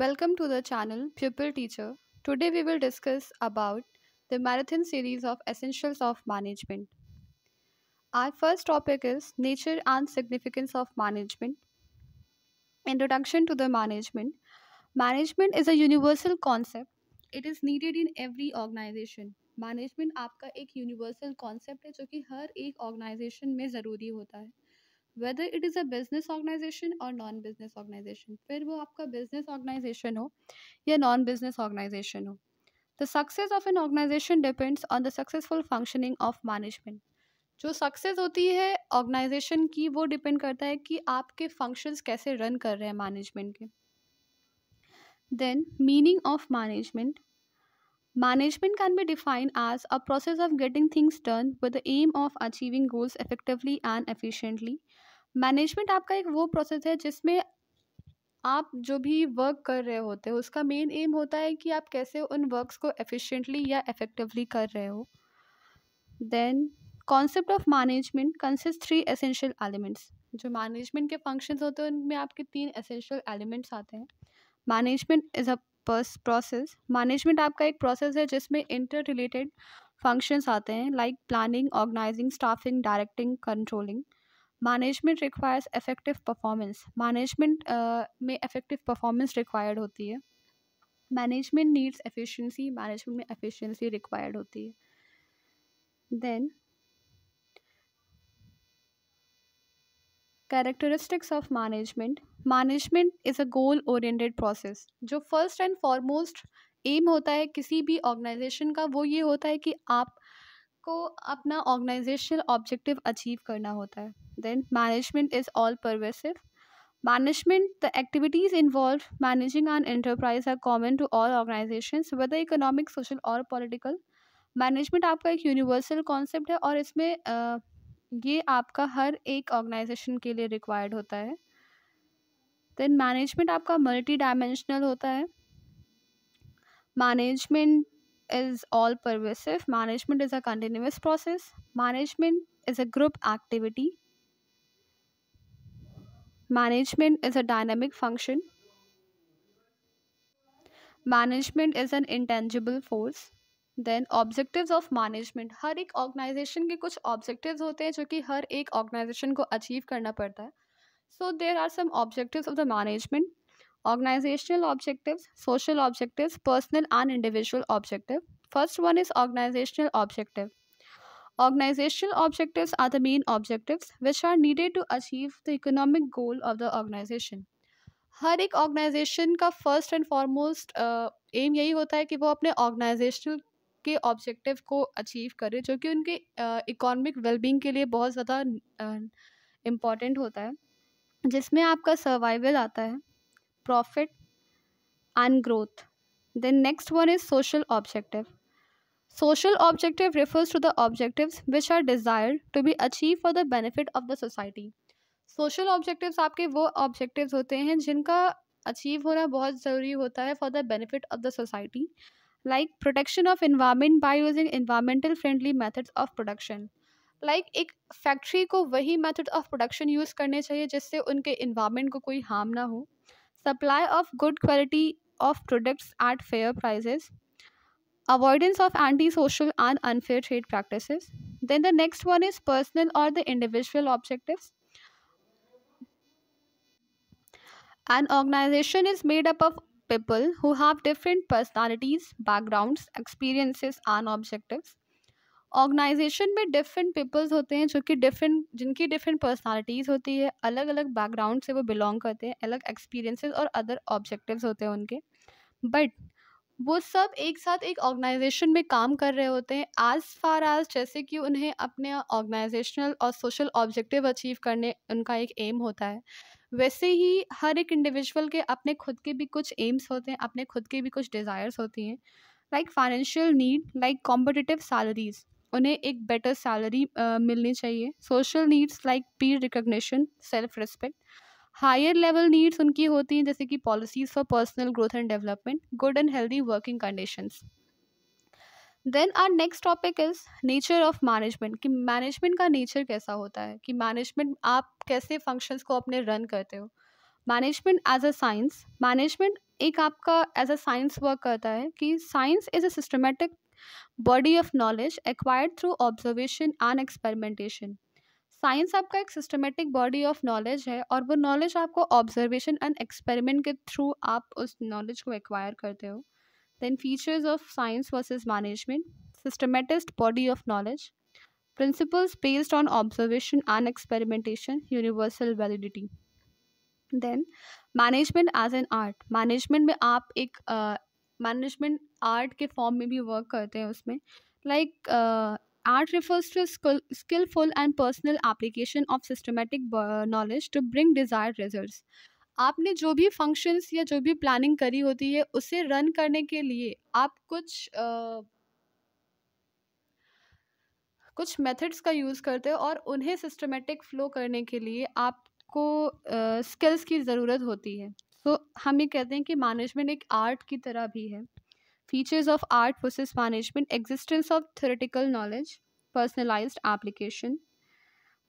Welcome to the channel Pupil Teacher. Today we will discuss about the marathon series of Essentials of Management. Our first topic is Nature and Significance of Management. Introduction to the management. Management is a universal concept. It is needed in every organization. management आपका एक universal concept है जो कि हर एक organization में ज़रूरी होता है whether it is a business organization और नॉन बिजनेस ऑर्गेनाइजेशन फिर वो आपका बिजनेस ऑर्गेनाइजेशन हो या नॉन बिजनेस ऑर्गेनाइजेशन हो the success of an organization depends on the successful functioning of management जो सक्सेस होती है ऑर्गेनाइजेशन की वो डिपेंड करता है कि आपके फंक्शंस कैसे रन कर रहे हैं मैनेजमेंट के then meaning of management management can be define as a process of getting things done with the aim of achieving goals effectively and efficiently management आपका एक वो प्रोसेस है जिसमें आप जो भी वर्क कर रहे होते हैं उसका मेन एम होता है कि आप कैसे उन वर्क्स को एफिशिएंटली या इफेक्टिवली कर रहे हो then concept of management consist three essential elements जो मैनेजमेंट के फंक्शंस होते हैं उनमें आपके तीन एसेंशियल एलिमेंट्स आते हैं मैनेजमेंट इज़ अ पर्स प्रोसेस मैनेजमेंट आपका एक प्रोसेस है जिसमें इंटर रिलेटेड फंक्शंस आते हैं like planning organizing staffing directing controlling management requires effective performance management में इफेक्टिव परफॉर्मेंस रिक्वायर्ड होती है मैनेजमेंट नीड्स एफिशिएंसी मैनेजमेंट में एफिशिएंसी रिक्वायर्ड होती है then characteristics of management management is a goal oriented process जो first and foremost aim होता है किसी भी ऑर्गेनाइजेशन का वो ये होता है कि आप को अपना ऑर्गेनाइजेशनल ऑब्जेक्टिव अचीव करना होता है then management is all pervasive management the activities involve managing an enterprise are common to all organization whether economic social और पॉलिटिकल मैनेजमेंट आपका एक यूनिवर्सल कॉन्सेप्ट है और इसमें uh, ये आपका हर एक ऑर्गेनाइजेशन के लिए रिक्वायर्ड होता है देन मैनेजमेंट आपका मल्टी डायमेंशनल होता है management is all pervasive. Management is a continuous process. Management is a group activity. Management is a dynamic function. Management is an intangible force. Then objectives of management हर एक organization के कुछ objectives होते हैं जो कि हर एक ऑर्गेनाइजेशन को अचीव करना पड़ता है so there are some objectives of the management organizational objective social objective personal and individual objective first one is organizational objective organizational objective are the main objectives which are needed to achieve the economic goal of the organization हर एक organization का first and foremost M यही होता है कि वो अपने organisational के ऑब्जेक्टिव को अचीव करे जो कि उनके इकोनॉमिक वेलबींग के लिए बहुत ज़्यादा इम्पॉर्टेंट होता है जिसमें आपका सर्वाइवल आता है profit and growth then next one is social objective social objective refers to the objectives which are desire to be achieve for the benefit of the society social objective आपके वो objective होते हैं जिनका achieve होना बहुत ज़रूरी होता है for the benefit of the society like protection of environment by using environmental friendly methods of production like एक फैक्ट्री को वही मैथड ऑफ प्रोडक्शन यूज़ करने चाहिए जिससे उनके इन्वायरमेंट को कोई हार्म ना हो supply of good quality of products at fair prices avoidance of antisocial and unfair trade practices then the next one is personal or the individual objectives an organization is made up of people who have different personalities backgrounds experiences and objectives organization में different peoples होते हैं जो कि different जिनकी different personalities होती है अलग अलग बैकग्राउंड से वो बिलोंग करते हैं अलग एक्सपीरियंसेस और अदर ऑब्जेक्टिव्स होते हैं उनके बट वो सब एक साथ एक ऑर्गेनाइजेशन में काम कर रहे होते हैं एज़ फार एज़ जैसे कि उन्हें अपने ऑर्गेनाइजेशनल और सोशल ऑब्जेक्टिव अचीव करने उनका एक एम होता है वैसे ही हर एक इंडिविजुअल के अपने खुद के भी कुछ एम्स होते हैं अपने खुद के भी कुछ डिज़ायर्स होती हैं like financial need like competitive salaries उन्हें एक बेटर सैलरी मिलनी चाहिए social needs like peer recognition self respect higher level needs उनकी होती हैं जैसे कि policies for personal growth and development good and healthy working conditions then our next topic is nature of management कि management का nature कैसा होता है कि मैनेजमेंट आप कैसे फंक्शंस को अपने रन करते हो management as a science management एक आपका एज अ साइंस वर्क करता है कि science is a systematic body of knowledge acquired through observation and experimentation science आपका एक सिस्टमेटिक बॉडी ऑफ नॉलेज है और वो नॉलेज आपको ऑब्जर्वेशन एंड एक्सपेरिमेंट के थ्रू आप उस नॉलेज को एक्वायर करते हो then features of science versus management systematic body of knowledge principles based on observation and experimentation universal validity then management as an art management में आप एक मैनेजमेंट uh, आर्ट के फॉर्म में भी वर्क करते हैं उसमें like uh, art refers to skilful and personal application of systematic knowledge to bring desire result आपने जो भी फंक्शंस या जो भी प्लानिंग करी होती है उसे रन करने के लिए आप कुछ आ, uh, कुछ मेथड्स का यूज़ करते हो और उन्हें सिस्टमेटिक फ्लो करने के लिए आपको स्किल्स uh, की ज़रूरत होती है सो so, हम ये कहते हैं कि मैनेजमेंट एक आर्ट की तरह भी है features of art versus management, existence of theoretical knowledge, personalized application,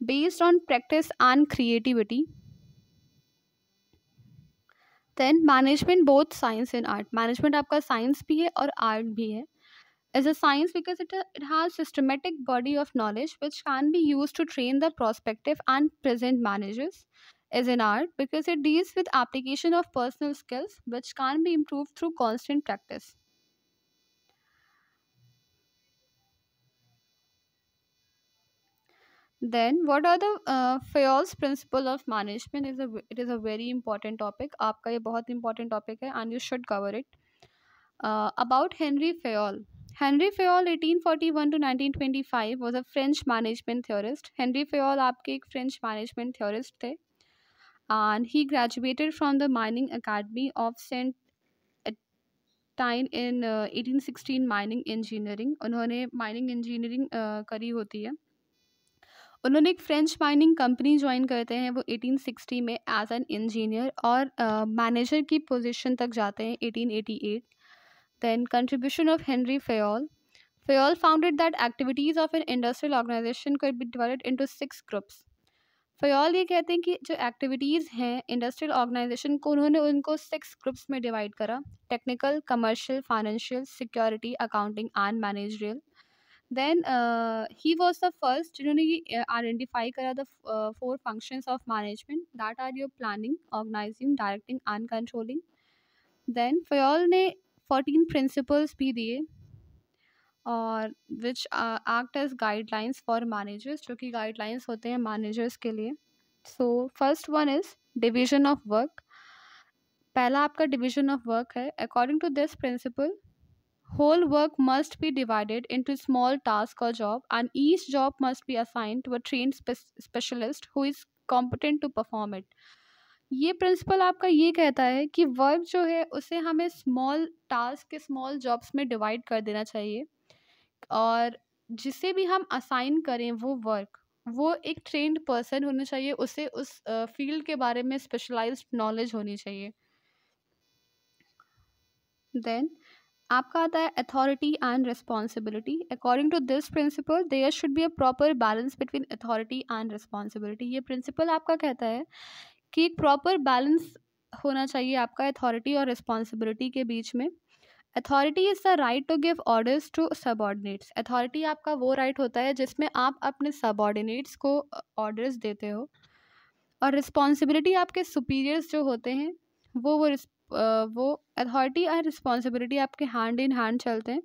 based on practice and creativity. Then management, both science and art. Management aapka science bhi hai aur art bhi hai. Is a science because it, it has systematic body of knowledge which can be used to train the prospective and present managers. Is an art because it deals with application of personal skills which can be improved through constant practice. Then what are the Fayol's principle of management is it is a very important topic आपका ये बहुत important topic है and you should cover it about Henri Fayol Henri forty one two nineteen twenty five was a French management theorist Henri Fayol आपके एक French management theorist थे and he graduated from the mining academy of Saint Etienne in eighteen sixteen mining engineering उन्होंने mining engineering uh, करी होती है उन्होंने एक French mining company join करते हैं वो 1860 में एज एन इंजीनियर और मैनेजर uh, की पोजीशन तक जाते हैं 1888 then contribution of Henri Fayol Fayol founded that activities of an industrial organization कर be divided into six groups Fayol ये कहते हैं कि जो एक्टिविटीज़ हैं इंडस्ट्रियल ऑर्गेनाइजेशन को उन्होंने उनको सिक्स ग्रुप्स में डिवाइड करा technical commercial financial security accounting and managerial then he was the first जिन्होंने आइडेंटिफाई करा the four functions of management that are your planning organizing directing and controlling then Fayol ने fourteen principles भी दिए और which act as guidelines for managers जो कि guidelines होते हैं मैनेजर्स के लिए so first one is division of work पहला आपका डिवीजन ऑफ वर्क है according to this principle Whole work must be divided into small tasks or job, and each job must be assigned to a trained spe- specialist who is competent to perform it. ये principle आपका ये कहता है कि work जो है उसे हमें स्मॉल टास्क के स्मॉल जॉब्स में डिवाइड कर देना चाहिए और जिसे भी हम असाइन करें वो वर्क वो एक ट्रेंड पर्सन होना चाहिए उसे उस फील्ड uh, के बारे में स्पेशलाइज्ड नॉलेज होनी चाहिए देन आपका आता है authority and responsibility according to this principle there should be a proper balance between authority and responsibility ये प्रिंसिपल आपका कहता है कि एक प्रॉपर बैलेंस होना चाहिए आपका अथॉरिटी और रिस्पॉन्सिबिलिटी के बीच में authority is the right to give orders to subordinates authority आपका वो राइट right होता है जिसमें आप अपने सबॉर्डिनेट्स को ऑर्डर्स देते हो और रिस्पॉन्सिबिलिटी आपके सुपीरियर्स जो होते हैं वो वो वो अथॉरिटी और रिस्पॉन्सिबिलिटी आपके हैंड इन हैंड चलते हैं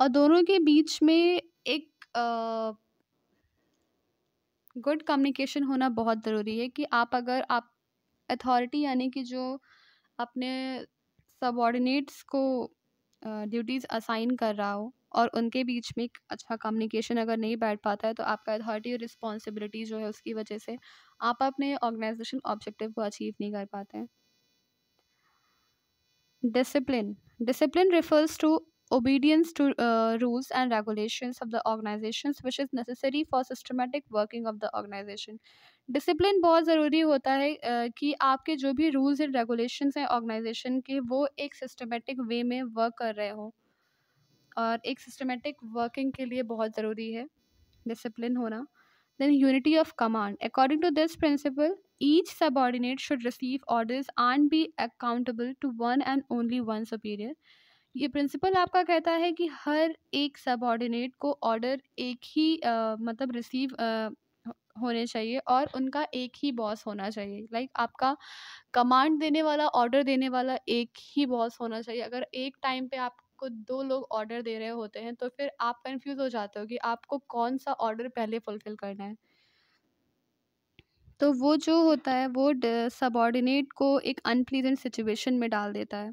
और दोनों के बीच में एक गुड uh, कम्युनिकेशन होना बहुत ज़रूरी है कि आप अगर आप अथॉरिटी यानी कि जो अपने सबॉर्डिनेट्स को ड्यूटीज़ uh, असाइन कर रहा हो और उनके बीच में एक अच्छा कम्युनिकेशन अगर नहीं बैठ पाता है तो आपका अथॉरिटी और रिस्पॉन्सिबिलिटी जो है उसकी वजह से आप अपने ऑर्गेनाइजेशन ऑब्जेक्टिव को अचीव नहीं कर पाते हैं discipline discipline refers to obedience to uh, rules and regulations of the organizations which is necessary for systematic working of the organization discipline बहुत ज़रूरी होता है uh, कि आपके जो भी रूल्स एंड रेगुलेशंस हैं ऑर्गेनाइजेशन के वो एक सिस्टमेटिक वे में वर्क कर रहे हों और एक सिस्टमेटिक वर्किंग के लिए बहुत ज़रूरी है डिसिप्लिन होना then unity of command. According to this principle, each subordinate should receive orders and be accountable to one and only one superior. ये प्रिंसिपल आपका कहता है कि हर एक सबॉर्डिनेट को ऑर्डर एक ही आ, मतलब रिसीव आ, होने चाहिए और उनका एक ही बॉस होना चाहिए लाइक like, आपका कमांड देने वाला ऑर्डर देने वाला एक ही बॉस होना चाहिए अगर एक टाइम पे आप आपको दो लोग ऑर्डर दे रहे होते हैं तो फिर आप कंफ्यूज हो जाते हो कि आपको कौन सा ऑर्डर पहले फुलफिल करना है तो वो जो होता है वो सबऑर्डिनेट को एक अनप्लीजेंट सिचुएशन में डाल देता है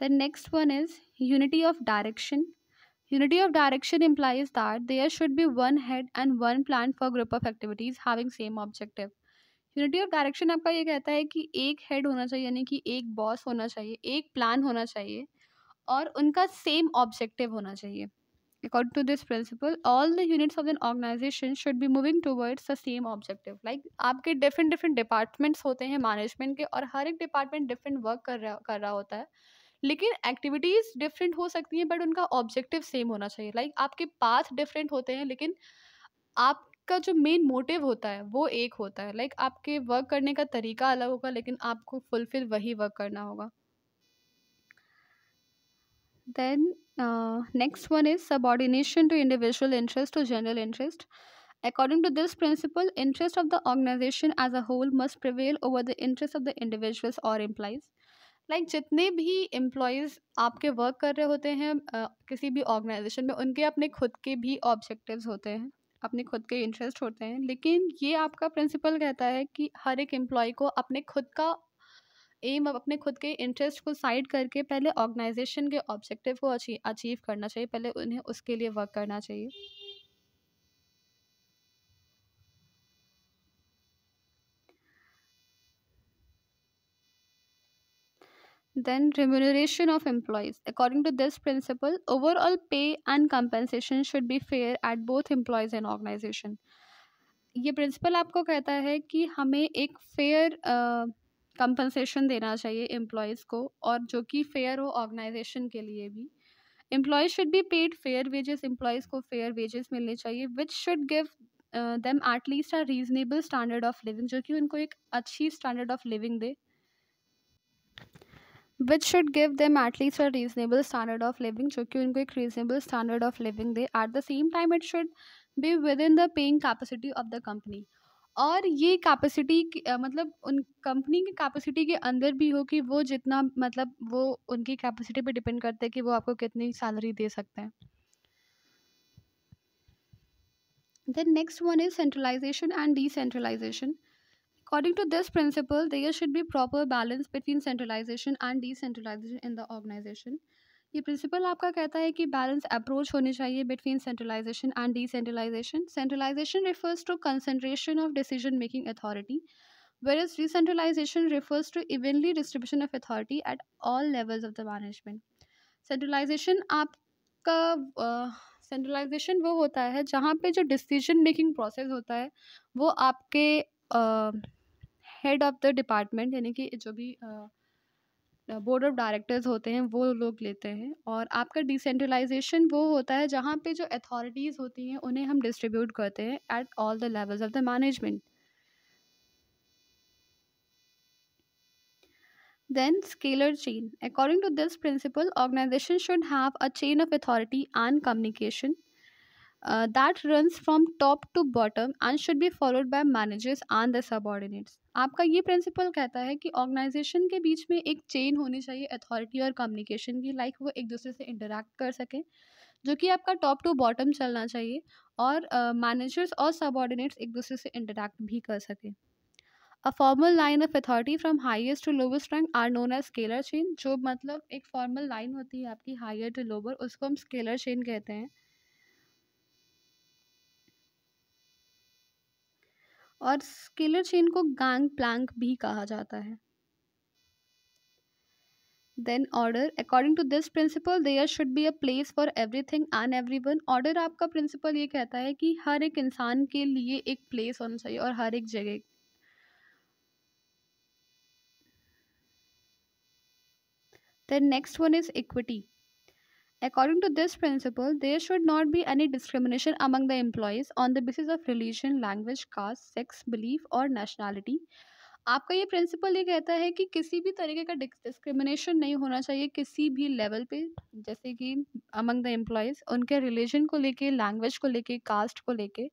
the next one is unity of direction unity of direction implies that there should be one head and one plan for group of activities having same objective unity of direction आपका ये कहता है कि एक हेड होना चाहिए यानी कि एक बॉस होना चाहिए एक प्लान होना चाहिए और उनका सेम ऑब्जेक्टिव होना चाहिए according to this principle all the units of an organization should be moving towards the same objective like आपके डिफरेंट डिफरेंट डिपार्टमेंट्स होते हैं मैनेजमेंट के और हर एक डिपार्टमेंट डिफरेंट वर्क कर रहा कर रहा होता है लेकिन एक्टिविटीज़ डिफरेंट हो सकती हैं बट उनका ऑब्जेक्टिव सेम होना चाहिए लाइक like, आपके पाथ डिफरेंट होते हैं लेकिन आप का जो मेन मोटिव होता है वो एक होता है लाइक आपके वर्क करने का तरीका अलग होगा लेकिन आपको फुलफिल वही वर्क करना होगा then next one is subordination to individual interest to general interest according to this principle interest of the organization as a whole must prevail over the interest of the individuals और employees like जितने भी employees आपके work कर रहे होते हैं uh, किसी भी ऑर्गेनाइजेशन में उनके अपने खुद के भी ऑब्जेक्टिव होते हैं अपने खुद के इंटरेस्ट होते हैं लेकिन ये आपका प्रिंसिपल कहता है कि हर एक एम्प्लॉय को अपने खुद का एम अपने खुद के इंटरेस्ट को साइड करके पहले ऑर्गेनाइजेशन के ऑब्जेक्टिव को अचीव करना चाहिए पहले उन्हें उसके लिए वर्क करना चाहिए Then remuneration of employees. According to this principle, overall pay and compensation should be fair at both employees and organization. ये प्रिंसिपल आपको कहता है कि हमें एक फेयर कंपनसेशन देना चाहिए एम्प्लॉयज़ को और जो कि फेयर हो ऑर्गेनाइजेशन के लिए भी employees should be paid fair wages employees को फेयर वेजेस मिलने चाहिए which should give them at least a reasonable standard of living जो कि उनको एक अच्छी स्टैंडर्ड ऑफ लिविंग दे which should give them at least a reasonable standard of living जो कि उनको एक रीजनेबल स्टैंडर्ड ऑफ लिविंग दे at the same time it should be within the paying capacity of the company और ये capacity मतलब उन कंपनी की कैपेसिटी के अंदर भी हो कि वो जितना मतलब वो उनकी कैपेसिटी पे डिपेंड करते हैं कि वो आपको कितनी सैलरी दे सकते हैं then next one is centralization and decentralization according to this principle there should be proper balance between centralization and decentralization in the organization ये प्रिंसिपल आपका कहता है कि बैलेंस अप्रोच होनी चाहिए between centralization and decentralization centralization refers to concentration of decision making authority where is decentralization refers to evenly distribution of authority at all levels of the management centralization आपका centralization uh, वो होता है जहाँ पर जो decision making process होता है वो आपके uh, head of the department यानी कि जो भी बोर्ड ऑफ डायरेक्टर्स होते हैं वो लोग लेते हैं और आपका डिसेंट्रलाइजेशन वो होता है जहाँ पे जो अथॉरिटीज़ होती हैं उन्हें हम डिस्ट्रीब्यूट करते हैं at all the levels of the management then scalar chain according to this principle organization should have a chain of authority and communication uh, that runs from top to bottom and should be followed by managers and the subordinates आपका ये principal कहता है कि organisation के बीच में एक chain होनी चाहिए अथॉरिटी और कम्युनिकेशन की लाइक like वो एक दूसरे से इंटरेक्ट कर सकें जो कि आपका टॉप टू बॉटम चलना चाहिए और मैनेजर्स uh, और सबॉर्डिनेट्स एक दूसरे से इंटरेक्ट भी कर सकें a formal line of authority from highest to lowest rank are known as scalar chain जो मतलब एक फॉर्मल लाइन होती है आपकी हाइयर टू लोअर उसको हम स्केलर चेन कहते हैं और स्केलर चेन को गैंग प्लैंक भी कहा जाता है then order according to this principle there should be a place for everything and every one order आपका प्रिंसिपल ये कहता है कि हर एक इंसान के लिए एक प्लेस होना चाहिए और हर एक जगह then next one is equity According to this principle, there should not be any discrimination among the employees on the basis of religion, language, caste, sex, belief और nationality. आपका ये प्रिंसिपल ये कहता है कि किसी भी तरीके का डिस्क्रिमिनेशन नहीं होना चाहिए किसी भी लेवल पे जैसे कि अमंग द एम्प्लॉयज़ उनके रिलीजन को लेके लैंग्वेज को लेके कास्ट को लेके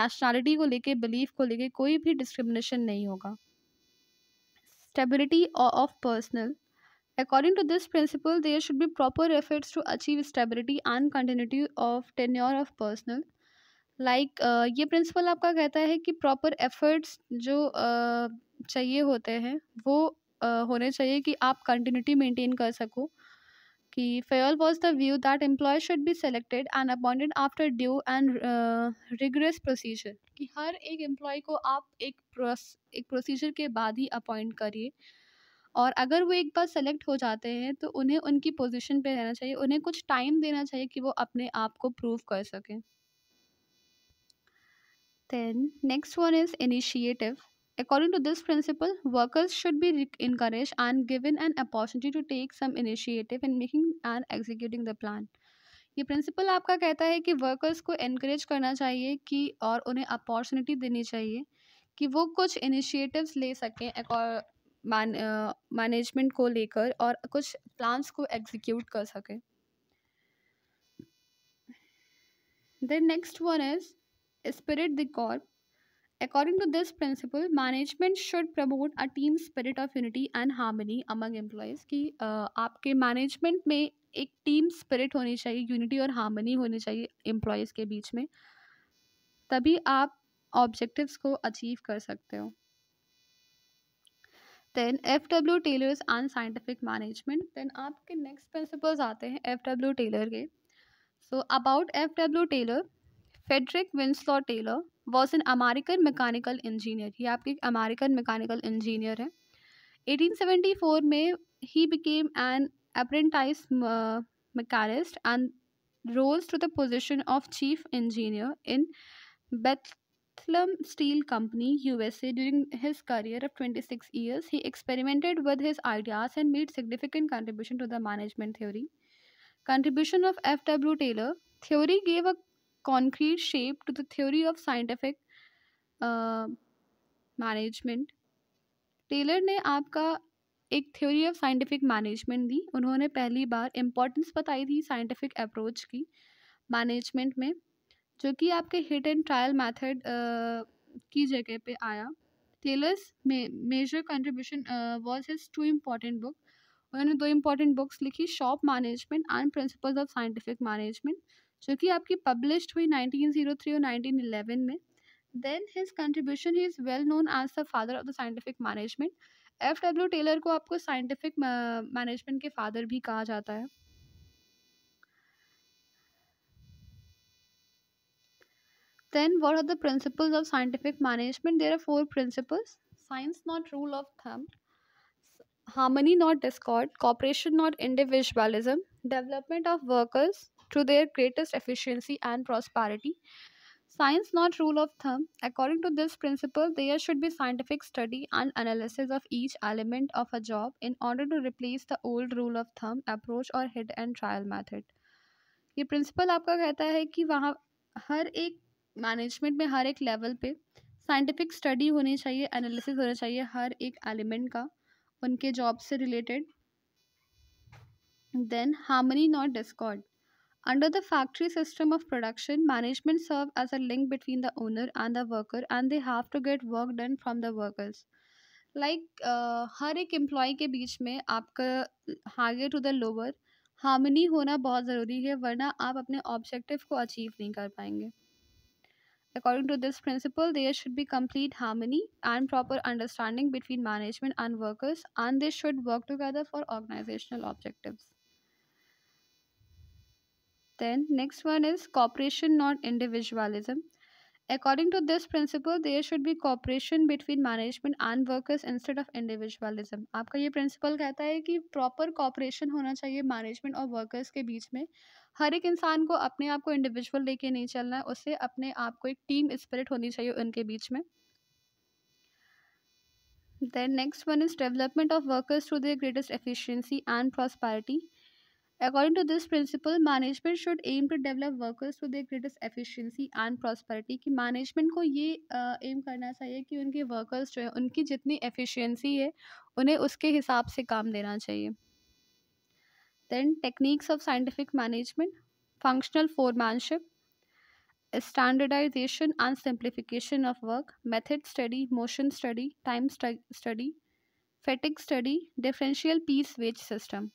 नेशनैलिटी को लेके बिलीफ को लेके कोई भी डिस्क्रिमिनेशन नहीं होगा stability of personnel According to this principle, there should be proper efforts to achieve stability and continuity of tenure of personnel. Like like, uh, ये प्रिंसिपल आपका कहता है कि प्रॉपर एफर्ट्स जो uh, चाहिए होते हैं वो uh, होने चाहिए कि आप कंटिन्यूटी maintain कर सको कि Fayol was the view that employee should be selected and appointed after due and rigorous procedure कि हर एक एम्प्लॉय को आप एक प्रोस एक प्रोसीजर के बाद ही अपॉइंट करिए और अगर वो एक बार सेलेक्ट हो जाते हैं तो उन्हें उनकी पोजीशन पे रहना चाहिए उन्हें कुछ टाइम देना चाहिए कि वो अपने आप को प्रूव कर सकें then next one is initiative according to this principle workers should be encourage and given an opportunity to take some initiative in making and executing the plan ये प्रिंसिपल आपका कहता है कि वर्कर्स को इनक्रेज करना चाहिए कि और उन्हें अपॉर्चुनिटी देनी चाहिए कि वो कुछ इनिशिएटिव्स ले सकें मैनेजमेंट को लेकर और कुछ प्लान्स को एग्जीक्यूट कर सकें then next one is spirit de corps according to this principle management should promote a team spirit of unity and harmony among employees कि uh, आपके मैनेजमेंट में एक टीम स्पिरिट होनी चाहिए यूनिटी और हार्मनी होनी चाहिए एम्प्लॉयज़ के बीच में तभी आप ऑब्जेक्टिव्स को अचीव कर सकते हो then F W Taylor's and scientific management then आपके नेक्स्ट प्रिंसिपल्स आते हैं एफ डब्ल्यू टेलर के so about F W Taylor Frederick Winslow Taylor was an American mechanical engineer ये आपके अमेरिकन मैकेनिकल इंजीनियर है 1874 में ही became an apprentice machinist and rose to the position of chief engineer in Beth Aslam Steel Company, USA. During his career of 26 years, he experimented with his ideas and made significant contribution to the management theory. Contribution of F. W. Taylor theory gave a concrete shape to the theory of scientific uh, management. Taylor ने आपका एक theory of scientific management दी उन्होंने पहली बार importance बताई थी scientific approach की management में जो कि आपके हिट एंड ट्रायल मेथड की जगह पे आया Taylor's major contribution was his two important book उन्होंने दो इम्पॉर्टेंट बुक्स लिखी shop management and principles of scientific management जो कि आपकी पब्लिश हुई नाइनटीन जीरो थ्री और नाइनटीन इलेवन में then his contribution is well known as the father of the scientific management F W Taylor को आपको scientific management के father भी कहा जाता है Then what are the principles of scientific management? There are four principles. Science not rule of thumb. Harmony not discord. Cooperation not individualism. Development of workers to their greatest efficiency and prosperity. Science not rule of thumb. According to this principle, there should be scientific study and analysis of each element of a job in order to replace the old rule of thumb approach or hit and trial method. ये principle आपका कहता है कि वहाँ हर एक management में हर एक level पे साइंटिफिक स्टडी होनी चाहिए एनालिसिस होना चाहिए हर एक एलिमेंट का उनके जॉब से related then harmony not discord under the factory system of production management serve as a link between the owner and the worker and they have to get work done from the workers like हर एक employee के बीच में आपका higher to the lower harmony होना बहुत ज़रूरी है वरना आप अपने ऑब्जेक्टिव को अचीव नहीं कर पाएंगे According to this principle, there should be complete harmony and proper understanding between management and workers, and they should work together for organizational objectives. Then, next one is cooperation, not individualism. According to this principle, there should be cooperation between management and workers instead of individualism. आपका ये principle कहता है कि proper cooperation होना चाहिए management और workers के बीच में हर एक इंसान को अपने आप को individual लेके नहीं चलना है उसे अपने आप को एक team spirit होनी चाहिए उनके बीच में Then next one is development of workers to their greatest efficiency and prosperity. According to this principle, management should aim to develop workers to their greatest efficiency and prosperity. कि management को ये aim करना चाहिए कि उनके workers जो है उनकी जितनी efficiency है उन्हें उसके हिसाब से काम देना चाहिए Then techniques of scientific management, functional foremanship, standardization and simplification of work, method study, motion study, time stu study, fatigue study, differential piece wage system.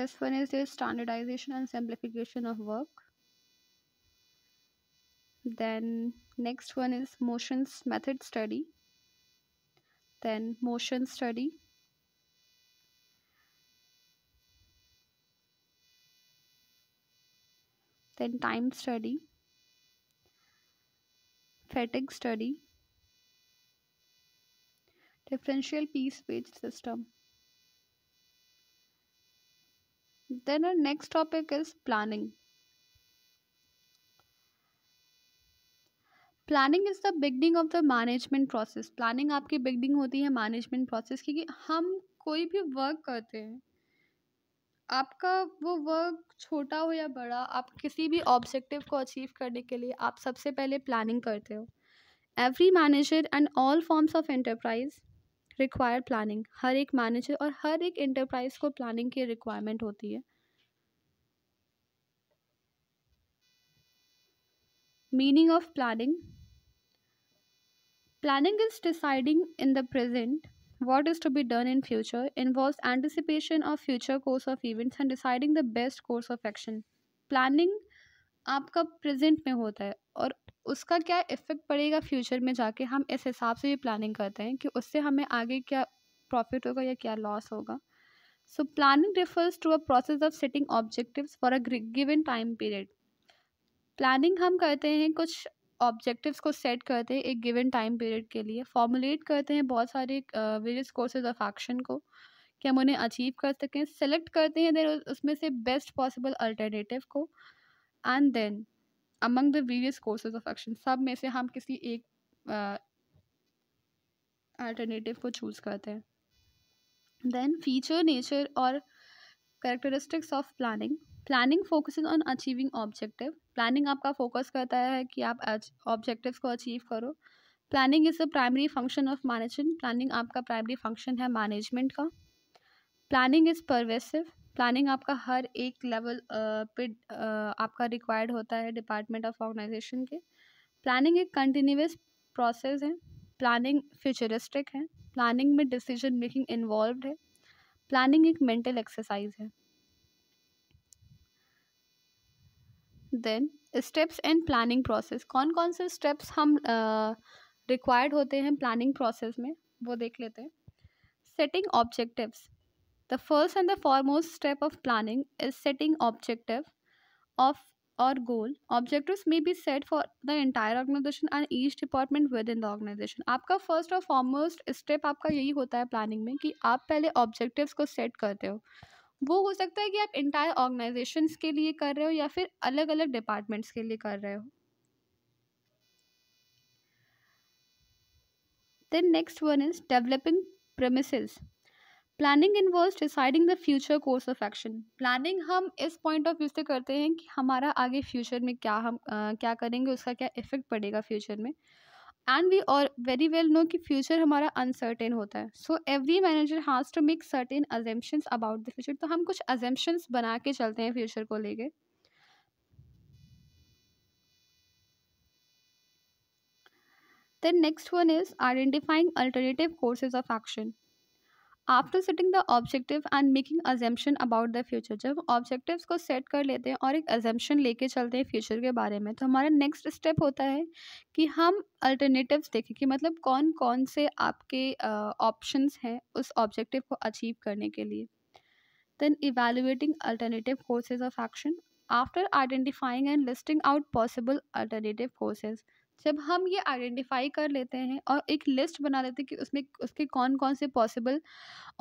This one is the standardization and simplification of work. Then next one is motions method study. Then motion study. Then time study. Fatigue study. Differential piece wage system. then our next topic is planning planning is the beginning of the management process planning आपकी beginning होती है management process की कि हम कोई भी work करते हैं आपका वो वर्क छोटा हो या बड़ा आप किसी भी ऑब्जेक्टिव को अचीव करने के लिए आप सबसे पहले प्लानिंग करते हो every manager and all forms of enterprise require planning हर एक मैनेजर और हर एक इंटरप्राइज को प्लानिंग की रिक्वायरमेंट होती है meaning of planning planning is deciding in the present what is to be done in future involve anticipation of future course of events and deciding the best course of action planning आपका present में होता है और उसका क्या effect पड़ेगा future में जाके हम इस हिसाब से भी प्लानिंग करते हैं कि उससे हमें आगे क्या प्रॉफिट होगा या क्या लॉस होगा so planning refers to a process of setting objectives for a given time period planning हम करते हैं कुछ ऑब्जेक्टिव्स को सेट करते हैं एक गिवन टाइम पीरियड के लिए फॉर्मुलेट करते हैं बहुत सारे वेरियस कोर्सेज ऑफ एक्शन को कि हम उन्हें अचीव कर सकें सेलेक्ट करते हैं देन उसमें से बेस्ट पॉसिबल अल्टरनेटिव को and then among the various courses of action सब में से हम किसी एक अल्टरनेटिव को चूज़ करते हैं देन फीचर नेचर और characteristics of planning planning focus on achieving objective planning आपका फोकस करता है कि आप ऑब्जेक्टिव को अचीव करो planning is a primary function of management planning आपका प्राइमरी फंक्शन है मैनेजमेंट का प्लानिंग इज़ परवेसिव प्लानिंग आपका हर एक लेवल पे आपका रिक्वायर्ड होता है डिपार्टमेंट ऑफ ऑर्गेनाइजेशन के प्लानिंग एक कंटिन्यूस प्रोसेस है प्लानिंग फ्यूचरिस्टिक है प्लानिंग में डिसीजन मेकिंग इन्वॉल्व है प्लानिंग एक मेंटल एक्सरसाइज है then steps and planning process कौन कौन से स्टेप्स हम रिक्वायर्ड uh, होते हैं प्लानिंग प्रोसेस में वो देख लेते हैं setting objectives the first and the foremost step of planning is setting objective of और goal objective may be set for the entire organization and each department within the organization आपका first और foremost step आपका यही होता है planning में कि आप पहले ऑब्जेक्टिव को सेट करते हो वो हो सकता है कि आप इंटायर ऑर्गेनाइजेशन के लिए कर रहे हो या फिर अलग अलग डिपार्टमेंट्स के लिए कर रहे हो then next one is developing premises planning involve deciding the future course of action planning हम इस पॉइंट ऑफ व्यू से करते हैं कि हमारा आगे फ्यूचर में क्या हम आ, क्या करेंगे उसका क्या इफेक्ट पड़ेगा फ्यूचर में and we are very well know कि फ्यूचर हमारा अनसर्टेन होता है so every manager has to make certain assumptions about the future तो हम कुछ अजेम्पन्स बना के चलते हैं फ्यूचर को लेके then next one is identifying alternative courses of action after setting the objective and making assumption about the future जब ऑब्जेक्टिव्स को सेट कर लेते हैं और एक एजम्पन लेके चलते हैं फ्यूचर के बारे में तो हमारा नेक्स्ट स्टेप होता है कि हम अल्टरनेटिव्स देखें कि मतलब कौन कौन से आपके ऑप्शंस uh, हैं उस ऑब्जेक्टिव को अचीव करने के लिए then evaluating alternative courses of action after identifying and listing out possible alternative courses जब हम ये आइडेंटिफाई कर लेते हैं और एक लिस्ट बना लेते हैं कि उसमें उसके कौन कौन से पॉसिबल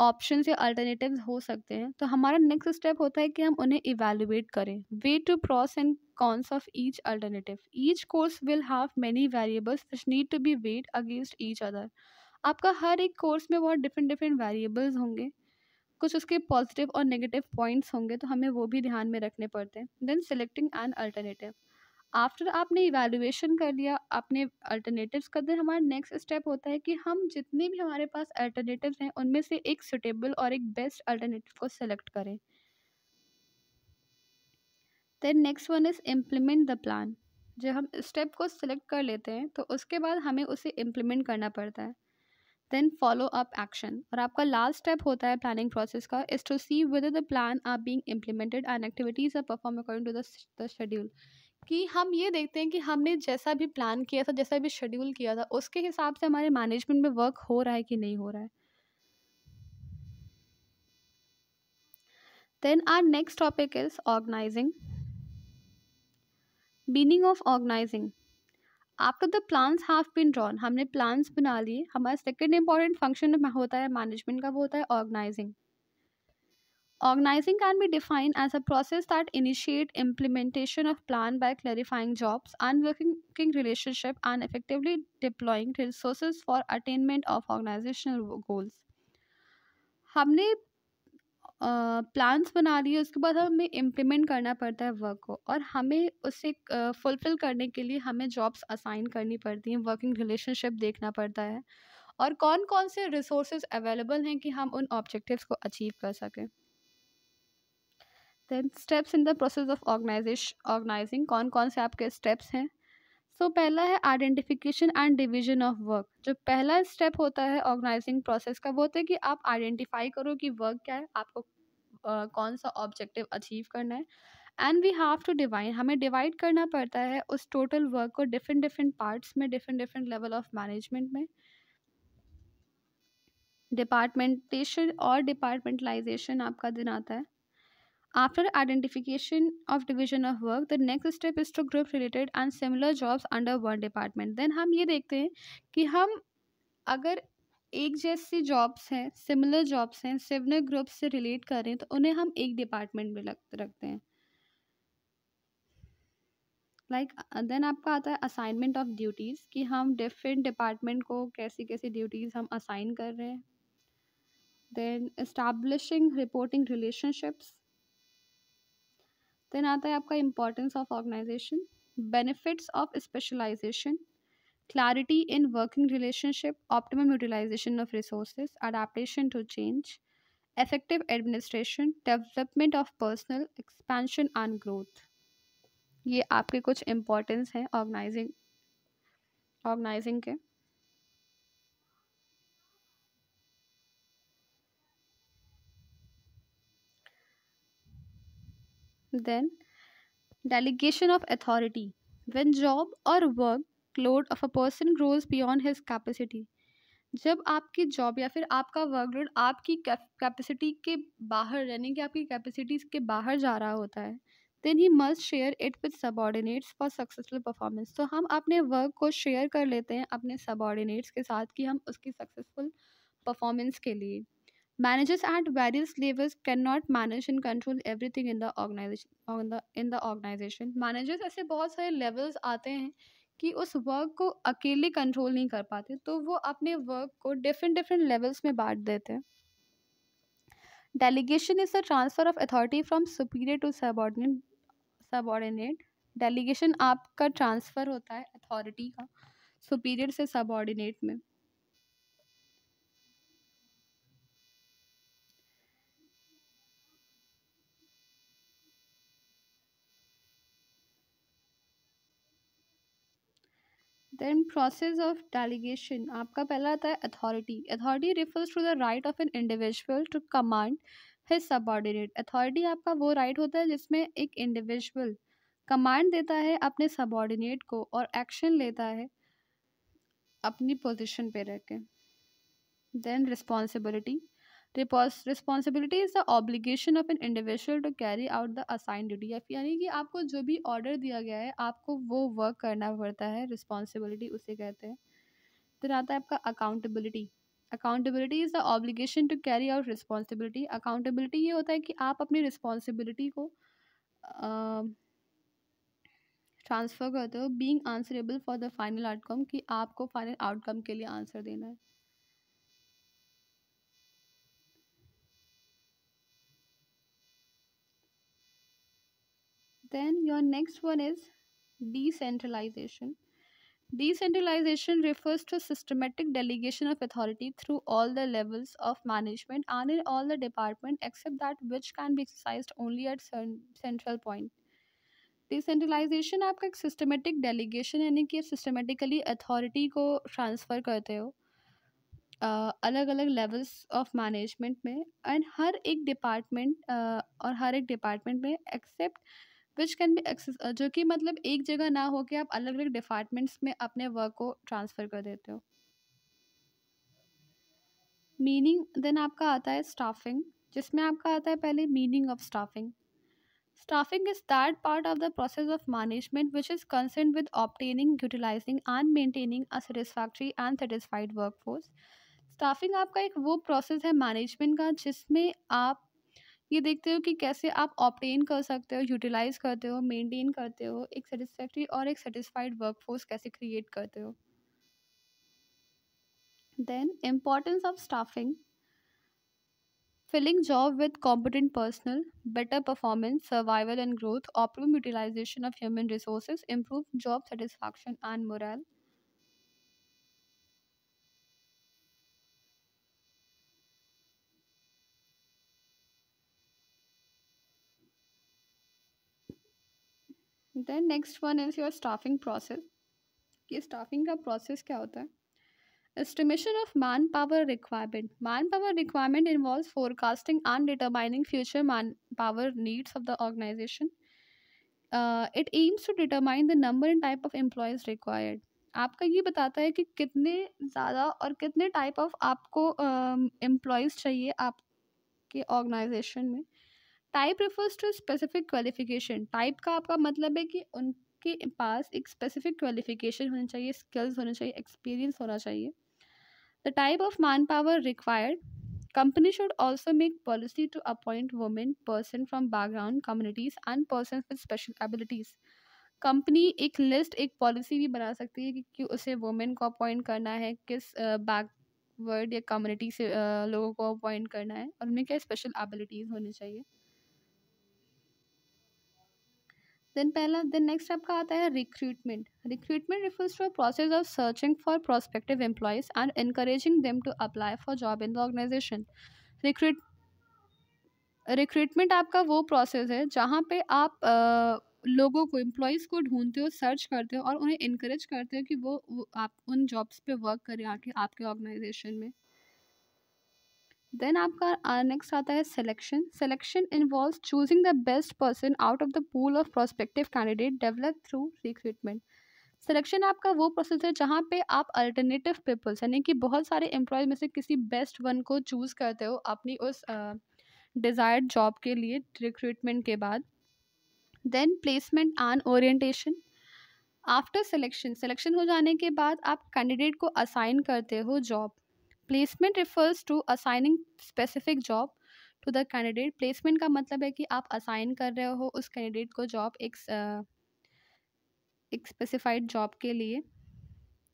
ऑप्शन या अल्टरनेटिव हो सकते हैं तो हमारा नेक्स्ट स्टेप होता है कि हम उन्हें इवेलुएट करें weigh to pros and cons of each alternative each course will have many variables which need to be weight against each other आपका हर एक कोर्स में बहुत डिफरेंट डिफरेंट वेरिएबल्स होंगे कुछ उसके पॉजिटिव और नेगेटिव पॉइंट्स होंगे तो हमें वो भी ध्यान में रखने पड़ते हैं then selecting an alternative after आपने इवेलुएशन कर लिया आपने अल्टरनेटिव्स कर दिया हमारा नेक्स्ट स्टेप होता है कि हम जितने भी हमारे पास अल्टरनेटिव हैं उनमें से एक सुटेबल और एक बेस्ट अल्टरनेटिव को सेलेक्ट करें then next one is implement the plan जब हम स्टेप को सिलेक्ट कर लेते हैं तो उसके बाद हमें उसे इम्प्लीमेंट करना पड़ता है देन फॉलो अप एक्शन और आपका लास्ट स्टेप होता है प्लानिंग प्रोसेस का is to see with the plan are being implemented and activities are perform according to the schedule कि हम ये देखते हैं कि हमने जैसा भी प्लान किया था जैसा भी शेड्यूल किया था उसके हिसाब से हमारे मैनेजमेंट में वर्क हो रहा है कि नहीं हो रहा है then our next topic is organizing meaning of organizing after the plans have been drawn हमने प्लान्स बना लिए हमारा सेकेंड इंपॉर्टेंट फंक्शन होता है मैनेजमेंट का वो होता है organizing Organizing can be defined as a process that initiates implementation of plan by clarifying jobs and working relationship and effectively deploying resources for attainment of organizational goals. हमने plans बना लिए उसके बाद हमें इम्प्लीमेंट करना पड़ता है वर्क को और हमें उसे फुलफ़िल करने के लिए हमें जॉब्स असाइन करनी पड़ती हैं वर्किंग रिलेशनशिप देखना पड़ता है और कौन कौन से रिसोर्सेज अवेलेबल हैं कि हम उन ऑब्जेक्टिव्स को अचीव कर सकें then steps in the process of organization organizing कौन कौन से आपके स्टेप्स हैं सो so, पहला है identification and division of work जो पहला स्टेप होता है ऑर्गेनाइजिंग प्रोसेस का वो होता है कि आप आइडेंटिफाई करो कि वर्क क्या है आपको uh, कौन सा ऑब्जेक्टिव अचीव करना है and we have to divide हमें डिवाइड करना पड़ता है उस टोटल वर्क को डिफरेंट डिफरेंट पार्ट्स में different different level of management में डिपार्टमेंटेशन और डिपार्टमेंटलाइजेशन आपका दिन आता है After identification of division of work, the next step is to group related and similar jobs under one department. Then हम ये देखते हैं कि हम अगर एक जैसी जॉब्स हैं सिमिलर जॉब्स हैं सिमिलर groups से रिलेट करें तो उन्हें हम एक डिपार्टमेंट में लग रखते हैं लाइक like, देन आपका आता है असाइनमेंट ऑफ ड्यूटीज़ कि हम डिफरेंट डिपार्टमेंट को कैसी कैसी ड्यूटीज़ हम असाइन कर रहे हैं then establishing reporting relationships then आता है आपका importance of organization benefits of specialization clarity in working relationship optimum utilization of resources adaptation to change effective administration development of personnel expansion and growth ये आपके कुछ importance हैं organizing organizing के then delegation of authority when job or work load of a person grows beyond his capacity जब आपकी job या फिर आपका वर्कलोड आपकी कैपेसिटी के बाहर यानी कि आपकी कैपेसिटीज के बाहर जा रहा होता है then he must share it with subordinates for successful performance तो हम अपने वर्क को शेयर कर लेते हैं अपने सबॉर्डिनेट्स के साथ कि हम उसकी सक्सेसफुल परफॉर्मेंस के लिए Managers at various levels cannot manage and control everything in the organization in the in the organization. Managers ऐसे बहुत सारे levels आते हैं कि उस वर्क को अकेले कंट्रोल नहीं कर पाते तो वो अपने वर्क को डिफरेंट डिफरेंट लेवल्स में बांट देते हैं delegation is the transfer of authority from superior to subordinate subordinate delegation आपका ट्रांसफ़र होता है अथॉरिटी का सुपीरियर से सबॉर्डिनेट में देन प्रोसेस ऑफ डेलीगेशन आपका पहला आता है authority authority refers to the right of an individual to command his subordinate authority आपका वो राइट होता है जिसमें एक इंडिविजुअल कमांड देता है अपने सबॉर्डिनेट को और एक्शन लेता है अपनी पोजिशन पे रह के then responsibility responsibility is the obligation of an individual to carry out the assign duty एफ यानी कि आपको जो भी ऑर्डर दिया गया है आपको वो वर्क करना पड़ता है रिस्पॉन्सिबिलिटी उसे कहते हैं फिर आता है आपका accountability accountability is the obligation to carry out responsibility accountability ये होता है कि आप अपनी रिस्पॉन्सिबिलिटी को ट्रांसफ़र करते हो being answerable for the final outcome कि आपको फाइनल आउटकम के लिए आंसर देना है Then your next one is decentralization. Decentralization refers to systematic delegation of authority through all the levels of management and in all the department except that which can be exercised only at central point. Decentralization, आपका systematic delegation delegation यानी कि systematically authority authority को transfer करते हो अलग अलग levels of management में and हर एक डिपार्टमेंट और हर एक डिपार्टमेंट में except which can be access जो कि मतलब एक जगह ना हो के आप अलग अलग डिपार्टमेंट्स में अपने वर्क को ट्रांसफ़र कर देते हो मीनिंग देन आपका आता है स्टाफिंग जिसमें आपका आता है पहले meaning of staffing staffing is that part of the process of management which is concern with obtaining utilizing and maintaining a satisfactory and satisfied work force staffing आपका एक वो प्रोसेस है मैनेजमेंट का जिसमें आप ये देखते हो कि कैसे आप ऑप्टेन कर सकते हो यूटिलाइज करते हो मेनटेन करते हो एक सेटिस्फैक्ट्री और एक सेटिस्फाइड वर्कफोर्स कैसे क्रिएट करते हो then importance of staffing filling job with competent personal better performance survival and growth optimum utilization of human resources improve job satisfaction and morale then next one is your staffing process कि staffing का process क्या होता है estimation of man power requirement man power requirement involve forecasting and determining future man power needs of the organization it aims to determine the number and type of employees required आपका ये बताता है कि कितने ज़्यादा और कितने टाइप ऑफ आपको एम्प्लॉयज़ um, uh, चाहिए आपके ऑर्गेनाइजेशन में type refers to specific qualification type का आपका मतलब है कि उनके पास एक स्पेसिफिक क्वालिफिकेशन होनी चाहिए स्किल्स होने चाहिए एक्सपीरियंस होना चाहिए the type of man power required company should also make policy to appoint women person from background communities and person with special abilities company एक लिस्ट एक पॉलिसी भी बना सकती है कि, कि उसे वुमेन को अपॉइंट करना है किस बैकवर्ड या कम्युनिटी से लोगों को अपॉइंट करना है और उनमें क्या स्पेशल एबिलिटीज़ होनी चाहिए देन पहला देन नेक्स्ट आपका आता है recruitment recruitment refers to a process of searching for prospective employees and encouraging them to apply for job in the organization recruit recruitment आपका वो प्रोसेस है जहाँ पे आप आ, लोगों को एम्प्लॉयज़ को ढूंढते हो सर्च करते हो और उन्हें इनक्रेज करते हो कि वो, वो आप उन जॉब्स पे वर्क करें आके आपके ऑर्गेनाइजेशन में देन आपका नेक्स्ट आता है selection selection involve choosing the best person out of the pool of prospective candidate develop through recruitment selection आपका वो प्रोसेस है जहाँ पे आप अल्टरनेटिव पीपल्स यानी कि बहुत सारे एम्प्लॉय में से किसी बेस्ट वन को चूज़ करते हो अपनी उस डिज़ायर्ड uh, जॉब के लिए रिक्रूटमेंट के बाद then placement on orientation after selection selection हो जाने के बाद आप कैंडिडेट को असाइन करते हो job placement refers to assigning specific job to the candidate placement का मतलब है कि आप असाइन कर रहे हो उस कैंडिडेट को जॉब एक एक स्पेसिफाइड जॉब के लिए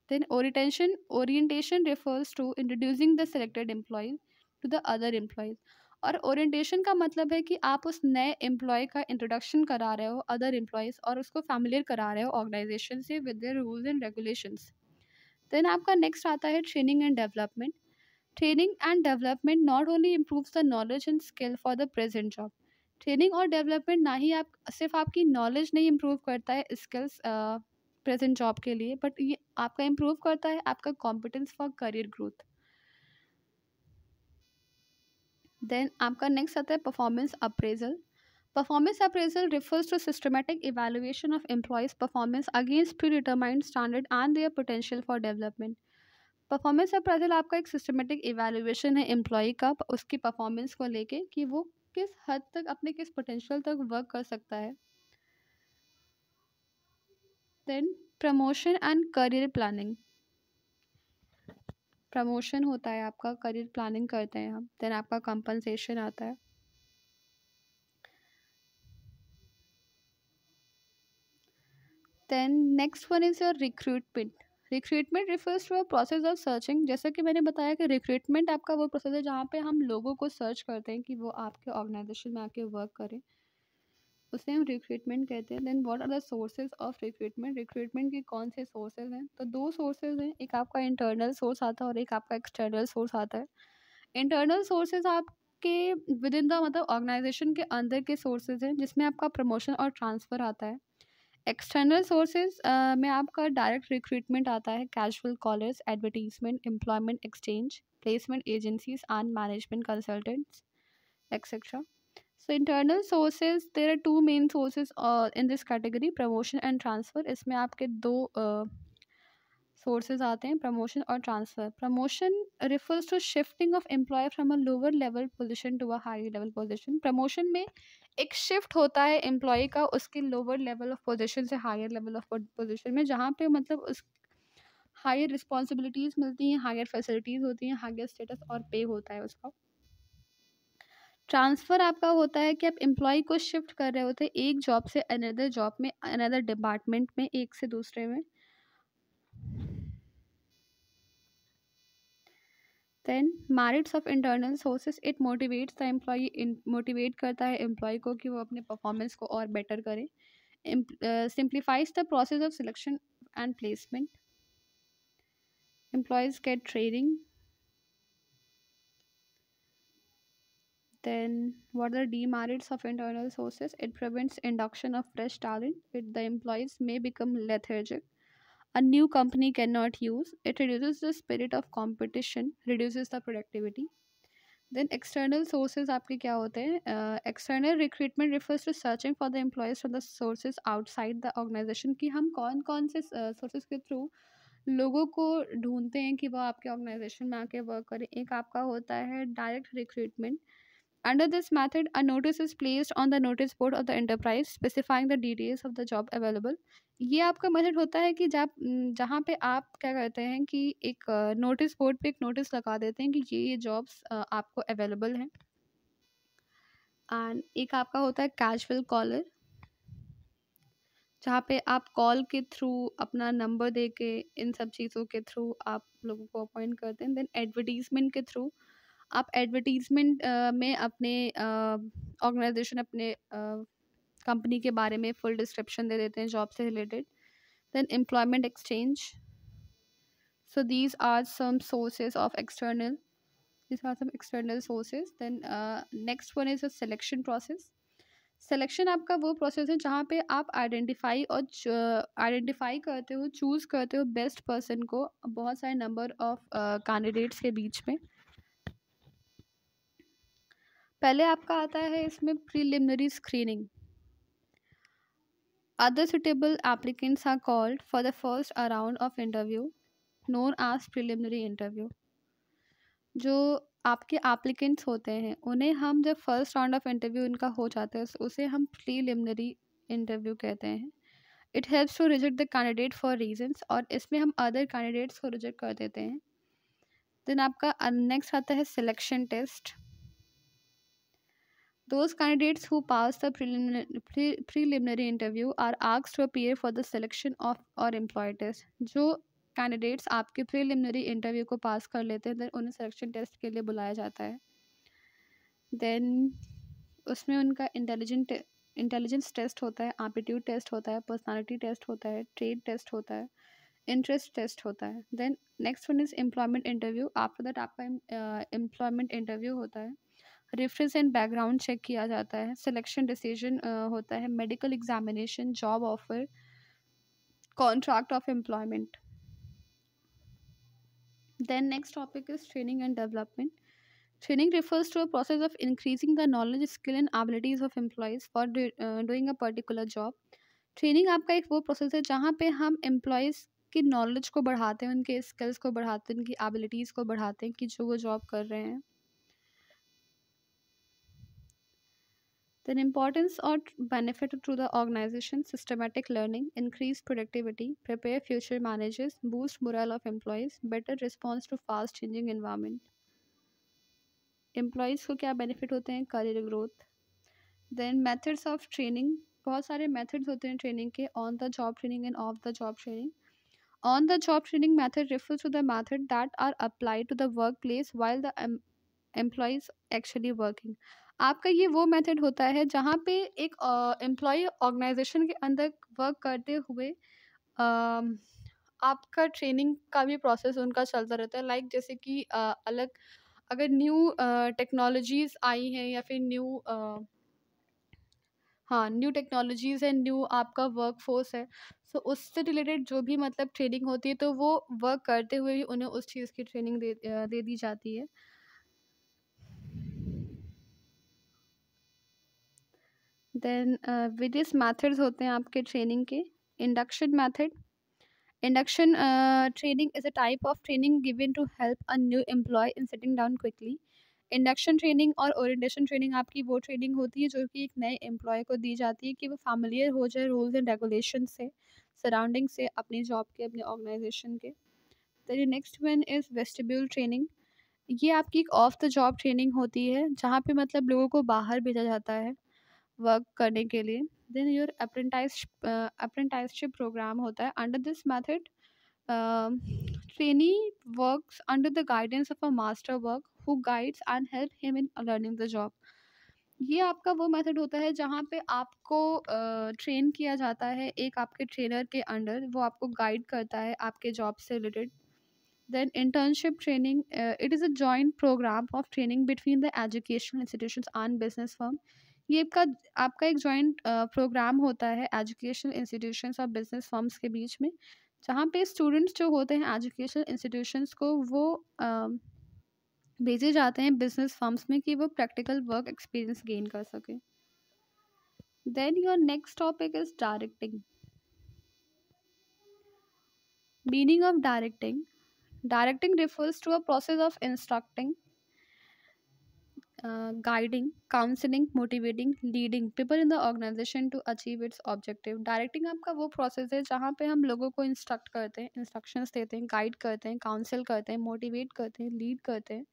then orientation orientation refers to introducing the selected employee to the other employees और ओरिएंटेशन का मतलब है कि आप उस नए एम्प्लॉय का इंट्रोडक्शन करा रहे हो अदर एम्प्लॉयज़ और उसको फैमिलियर करा रहे हो ऑर्गेनाइजेशन से with rules and regulations then आपका नेक्स्ट आता है training and development training and development not only improve the knowledge and skill for the present job training और डेवलपमेंट ना ही आप सिर्फ आपकी नॉलेज नहीं इम्प्रूव करता है स्किल्स प्रेजेंट जॉब के लिए बट ये आपका इम्प्रूव करता है आपका competence for career growth then आपका नेक्स्ट आता है performance appraisal performance appraisal refers to systematic evaluation of employees performance against pre determined standard and their potential for development performance appraisal आपका एक सिस्टमेटिक इवेलुएशन है employee का उसकी performance को लेके कि वो किस हद तक अपने किस पोटेंशियल तक वर्क कर सकता है then promotion and career planning promotion होता है आपका करियर प्लानिंग करते हैं हम देन आपका कंपनसेशन आता है then next one is your recruitment recruitment refers to a process of searching जैसा कि मैंने बताया कि रिक्रूटमेंट आपका वो प्रोसेस है जहाँ पे हम लोगों को सर्च करते हैं कि वो आपके ऑर्गेनाइजेशन में आके वर्क करें उसे हम रिक्रूटमेंट कहते हैं then what are the sources of recruitment recruitment के कौन से सोर्सेज हैं तो दो सोर्सेज हैं एक आपका इंटरनल सोर्स आता है और एक आपका एक्सटर्नल सोर्स आता है इंटरनल सोर्सेज आपके विद इन द मतलब ऑर्गेनाइजेशन के अंदर के सोर्सेज हैं जिसमें आपका प्रमोशन और ट्रांसफ़र आता है एक्सटर्नल सोर्सेज uh, में आपका डायरेक्ट रिक्रूटमेंट आता है casual callers advertisement employment exchange placement agencies and management consultants etcetera so internal sources there are two main sources in this category promotion and transfer इसमें आपके दो uh, sources आते हैं promotion और transfer promotion refers to shifting of employee from a lower level position to a higher level position promotion में एक shift होता है एम्प्लॉय का उसके लोअर लेवल ऑफ पोजीशन से हायर लेवल ऑफ पोजीशन में जहाँ पे मतलब उस हायर रिस्पॉन्सिबिलिटीज़ मिलती हैं हायर फैसिलिटीज़ होती हैं हायर स्टेटस और पे होता है उसका ट्रांसफ़र आपका होता है कि आप एम्प्लॉय को शिफ्ट कर रहे होते हैं एक जॉब से अनदर जॉब में अनदर डिपार्टमेंट में एक से दूसरे में then merits of internal sources it motivates the employee motivate करता है एम्प्लॉय को कि वो अपने परफॉर्मेंस को और बेटर करें simplifies the process of selection and placement employees get training then what are the demerits of internal sources it prevents induction of fresh talent it, the employees may become lethargic a new company cannot use. It reduces the spirit of competition, reduces the productivity. Then external sources आपके क्या होते हैं external recruitment refers to searching for the employees for the sources outside the organization कि हम कौन कौन से sources uh, के थ्रू लोगों को ढूंढते हैं कि वह आपके ऑर्गेनाइजेशन में आके वर्क करें एक आपका होता है direct recruitment Under this method, a notice is placed on the notice board of the enterprise specifying the details of the job available. ये आपका मेथड होता है कि जब जहाँ पे आप क्या करते हैं कि एक नोटिस बोर्ड पे एक नोटिस लगा देते हैं कि ये ये जॉब्स आपको अवेलेबल हैं एंड एक आपका होता है कैजुअल कॉलर जहाँ पे आप कॉल के थ्रू अपना नंबर दे के इन सब चीज़ों के थ्रू आप लोगों को अपॉइंट करते हैं देन एडवर्टीज़मेंट के थ्रू आप एडवर्टीज़मेंट में अपने ऑर्गेनाइजेशन अपने कंपनी के बारे में फुल डिस्क्रिप्शन दे देते हैं जॉब से related then employment exchange so these are some sources of external this are some external sources then next one is is a selection आपका वो प्रोसेस है जहाँ पे आप आइडेंटिफाई और आइडेंटिफाई करते हो चूज़ करते हो बेस्ट पर्सन को बहुत सारे नंबर ऑफ कैंडिडेट्स के बीच में पहले आपका आता है इसमें preliminary screening other suitable applicants are called for the first around of interview known as preliminary interview जो आपके एप्लीकेंट्स होते हैं उन्हें हम जब फर्स्ट राउंड ऑफ इंटरव्यू इनका हो जाता है तो उसे हम प्रीलिमिनरी इंटरव्यू कहते हैं it helps to reject the candidate for reasons और इसमें हम अदर कैंडिडेट्स को रिजेक्ट कर देते हैं देन आपका नेक्स्ट आता है selection test Those candidates who pass the preliminary, pre, preliminary interview are asked to appear for the selection of or employee test. जो कैंडिडेट्स आपके प्रीलिमिनरी इंटरव्यू को पास कर लेते हैं उन्हें सिलेक्शन टेस्ट के लिए बुलाया जाता है देन उसमें उनका इंटेलिजेंट इंटेलिजेंस टेस्ट होता है एप्टीट्यूड टेस्ट होता है पर्सनालिटी टेस्ट होता है ट्रेड टेस्ट होता है इंटरेस्ट टेस्ट होता है then next one is employment interview after that आपका एम्प्लॉयमेंट uh, इंटरव्यू होता है रेफरेंस एंड बैकग्राउंड चेक किया जाता है सिलेक्शन डिसीजन होता है medical examination job offer contract of employment then next topic is training and development training refers to a process of increasing the knowledge skill and abilities of employees for doing a particular job training आपका एक वो process है जहाँ पे हम employees की knowledge को बढ़ाते हैं उनके स्किल्स को बढ़ाते हैं उनकी एबिलिटीज़ को बढ़ाते हैं कि जो वो जॉब कर रहे हैं The importance or benefit to the organization, systematic learning, increase productivity, prepare future managers, boost morale of employees, better response to fast changing environment. Employees को क्या benefit होते हैं career growth. Then methods of training, बहुत सारे methods होते हैं training के on the job training and off the job training on the job training method refers to the method that are applied to the workplace while the employees actually working आपका ये वो method होता है जहाँ पे एक employ organisation के अंदर वर्क करते हुए uh, आपका ट्रेनिंग का भी प्रोसेस उनका चलता रहता है लाइक like जैसे कि uh, अलग अगर न्यू टेक्नोलॉजीज़ uh, आई हैं या फिर न्यू uh, हाँ न्यू टेक्नोलॉजीज़ है न्यू आपका वर्क फोर्स है सो तो so, उससे रिलेटेड जो भी मतलब ट्रेनिंग होती है तो वो वर्क करते हुए भी उन्हें उस चीज़ की ट्रेनिंग दे दे दी जाती है देन वेरियस मैथड्स होते हैं आपके ट्रेनिंग के induction method induction training is a type of training given to help a new employee in setting down quickly induction training और ओरिएंटेशन ट्रेनिंग आपकी वो ट्रेनिंग होती है जो कि एक नए एम्प्लॉय को दी जाती है कि वो फैमिलियर हो जाए रूल्स एंड रेगुलेशन से सराउंडिंग से अपनी जॉब के अपने ऑर्गेनाइजेशन के तो next one is vestibule training ये आपकी एक ऑफ द जॉब ट्रेनिंग होती है जहाँ पे मतलब लोगों को बाहर भेजा जाता है वर्क करने के लिए then your apprentice apprenticeship program होता है under this method trainee work under the guidance of a master work who guides and help him in learning the job ये आपका वो मेथड होता है जहाँ पे आपको ट्रेन uh, किया जाता है एक आपके ट्रेनर के अंडर वो आपको गाइड करता है आपके जॉब से related then internship training it is a joint program of training between the educational institution and business form ये आपका आपका एक जॉइंट प्रोग्राम होता है एजुकेशनल इंस्टीट्यूशंस और बिजनेस फॉर्म्स के बीच में जहाँ पे स्टूडेंट्स जो होते हैं एजुकेशनल इंस्टीट्यूशंस को वो भेजे जाते हैं बिजनेस फॉर्म्स में कि वो प्रैक्टिकल वर्क एक्सपीरियंस गेन कर सके then your next topic is directing meaning of directing directing refers to a process of instructing guiding counselling motivating leading people in the organization to achieve its objective directing आपका वो process है जहाँ पे हम लोगों को इंस्ट्रक्ट करते हैं इंस्ट्रक्शंस देते हैं गाइड करते हैं काउंसिल करते हैं मोटिवेट करते हैं लीड करते हैं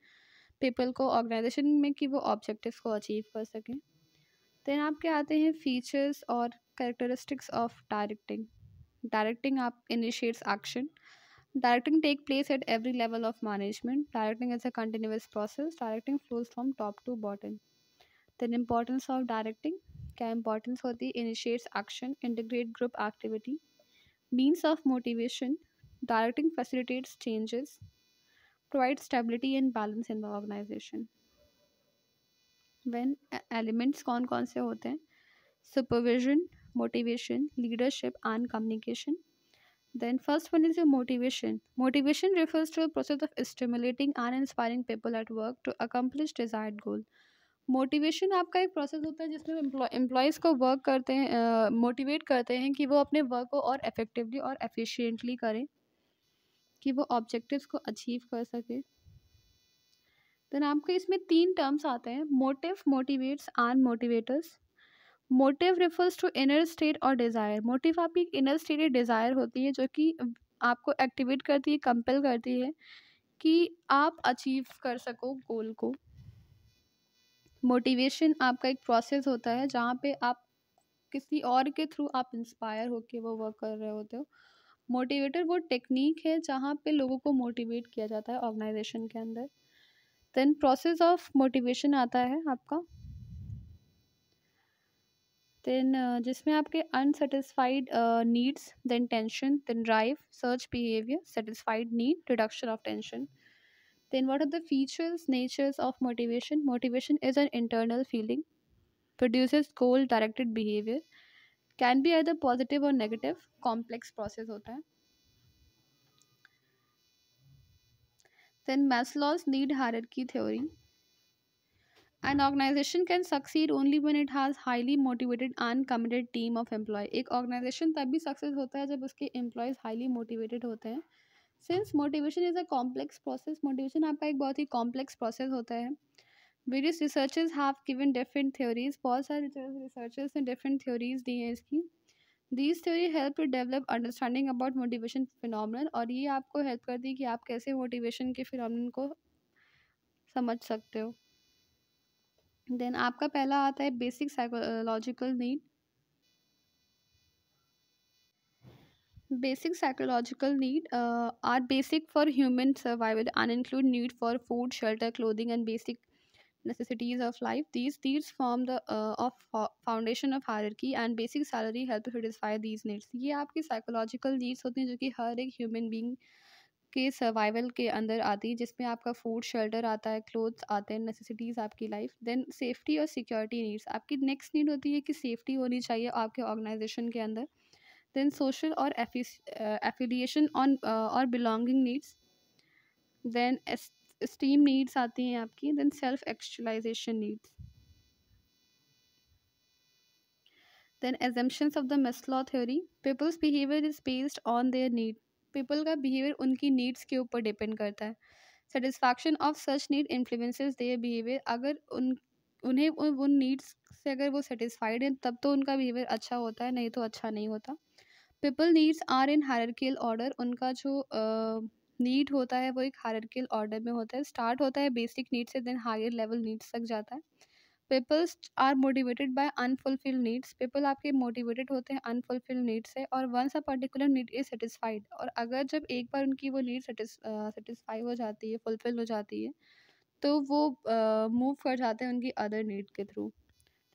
पीपल को ऑर्गेनाइजेशन में कि वो ऑब्जेक्टिव को अचीव कर सकें देन आपके आते हैं फीचर्स और करेक्टरिस्टिक्स ऑफ डायरेक्टिंग डायरेक्टिंग आप initiates action Directing take place at every level of management. Directing is a continuous process. Directing flows from top to bottom. The importance of directing. क्या importance होती the initiates action, integrate group activity. Means of motivation. Directing facilitates changes. provides stability and balance in the organization. When uh, elements कौन कौन से होते Supervision, motivation, leadership and communication. Then first one is your motivation. Motivation refers to a process of stimulating and inspiring people at work to accomplish desired goal. Motivation आपका एक process होता है जिसमें employees को वर्क करते हैं motivate uh, करते हैं कि वो अपने वर्क को और इफ़ेक्टिवली और एफिशिएंटली करें कि वो ऑब्जेक्टिव्स को अचीव कर सके देन आपके इसमें तीन टर्म्स आते हैं motive motivates and motivators motive refers to inner state और डिज़ायर मोटिव आपकी इनर स्टेट डिज़ायर होती है जो कि आपको एक्टिवेट करती है कंपेल करती है कि आप अचीव कर सको गोल को मोटिवेशन आपका एक प्रोसेस होता है जहाँ पे आप किसी और के थ्रू आप इंस्पायर होकर वो वर्क कर रहे होते हो मोटिवेटर वो टेक्निक है जहाँ पे लोगों को मोटिवेट किया जाता है ऑर्गेनाइजेशन के अंदर देन प्रोसेस ऑफ मोटिवेशन आता है आपका देन uh, जिसमें आपके unsatisfied needs then tension then drive search behaviour satisfied need reduction of tension then what are the features natures of motivation motivation is an internal feeling produce goal directed behaviour can be are positive और negative complex process होता है then Maslow's need hierarchy की theory an organization can succeed only when it has highly motivated and committed team of employee एक organization तब भी success होता है जब उसके एम्प्लॉयज़ हाईली मोटिवेटेड होते हैं since motivation is a complex process motivation आपका एक बहुत ही कॉम्प्लेक्स प्रोसेस होता है various researches have given different theories बहुत सारे रिसर्चर्स ने डिफरेंट थ्योरीज दी हैं इसकी these theory help to develop understanding about motivation phenomenal और ये आपको हेल्प करती है कि आप कैसे मोटिवेशन के फिनोमिनल को समझ सकते हो देन आपका पहला आता है basic psychological need basic psychological need uh, are basic for human survival and include need for food shelter clothing and basic necessities of life these needs form the uh, of foundation of hierarchy and basic salary help to satisfy these needs ये आपकी psychological needs होती हैं जो कि हर एक human being uh, के survival के अंदर आती है जिसमें आपका फूड शेल्टर आता है क्लोथ्स आते हैं नेसेसिटीज़ आपकी लाइफ देन सेफ्टी और सिक्योरिटी नीड्स आपकी नेक्स्ट नीड होती है कि सेफ्टी होनी चाहिए आपके ऑर्गेनाइजेशन के अंदर देन सोशल और एफिलिएशन ऑन और belonging needs then esteem needs आती हैं आपकी then self actualization needs then assumptions of the Maslow theory people's behavior is based on their needs people का बिहेवियर उनकी नीड्स के ऊपर डिपेंड करता है satisfaction of such need influences their behaviour अगर उन उन्हें उन नीड्स से अगर वो सेटिस्फाइड हैं तब तो उनका बिहेवियर अच्छा होता है नहीं तो अच्छा नहीं होता पीपल नीड्स आर इन हायरकिल ऑर्डर उनका जो नीड uh, होता है वो एक हायरकिल ऑर्डर में होता है स्टार्ट होता है बेसिक नीड्स से देन हायर लेवल नीड्स तक जाता है peoples are motivated by unfulfill needs people आपके मोटिवेटेड होते हैं अनफुलफिल नीड्स से और once a particular need is satisfied और अगर जब एक बार उनकी वो नीड सेटिस्फाई हो जाती है फुलफिल हो जाती है तो वो मूव uh, कर जाते हैं उनकी अदर नीड के through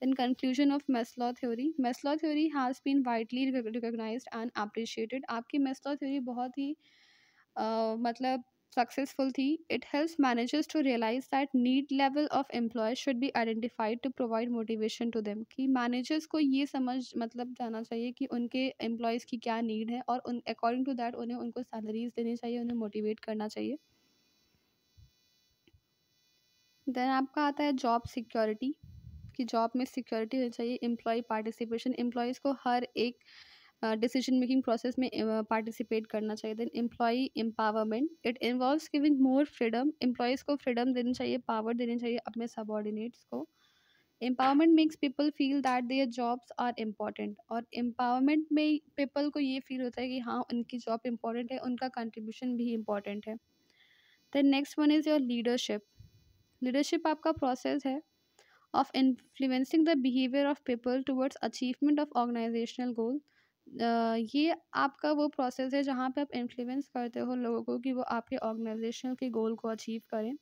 than conclusion of Maslow theory Maslow theory has been widely recognize and appreciated आपकी Maslow थ्योरी बहुत ही uh, मतलब successful thi, it helps managers to realize that need level of employees should be identified to provide motivation to them कि managers को ये समझ मतलब जाना चाहिए कि उनके employees की क्या need है और उन according to that उन्हें उनको salaries देनी चाहिए उन्हें motivate करना चाहिए देन आपका आता है जॉब सिक्योरिटी कि जॉब में सिक्योरिटी होनी चाहिए एम्प्लॉय पार्टिसिपेशन एम्प्लॉयज़ को हर एक डिसीजन मेकिंग प्रोसेस में पार्टिसिपेट करना चाहिए then employee empowerment it involve giving more freedom employees को फ्रीडम देनी चाहिए पावर देनी चाहिए अपने सबॉर्डिनेट्स को empowerment makes people feel that their jobs are important और एम्पावरमेंट में पीपल को ये फील होता है कि हाँ उनकी जॉब इम्पॉर्टेंट है उनका कंट्रीब्यूशन भी इम्पॉर्टेंट है then next one is your leadership leadership आपका प्रोसेस है of influencing the behaviour of people towards achievement of organizational goal ये आपका वो प्रोसेस है जहाँ पे आप इन्फ्लुएंस करते हो लोगों को कि वो आपके ऑर्गेनाइजेशन के गोल को अचीव करें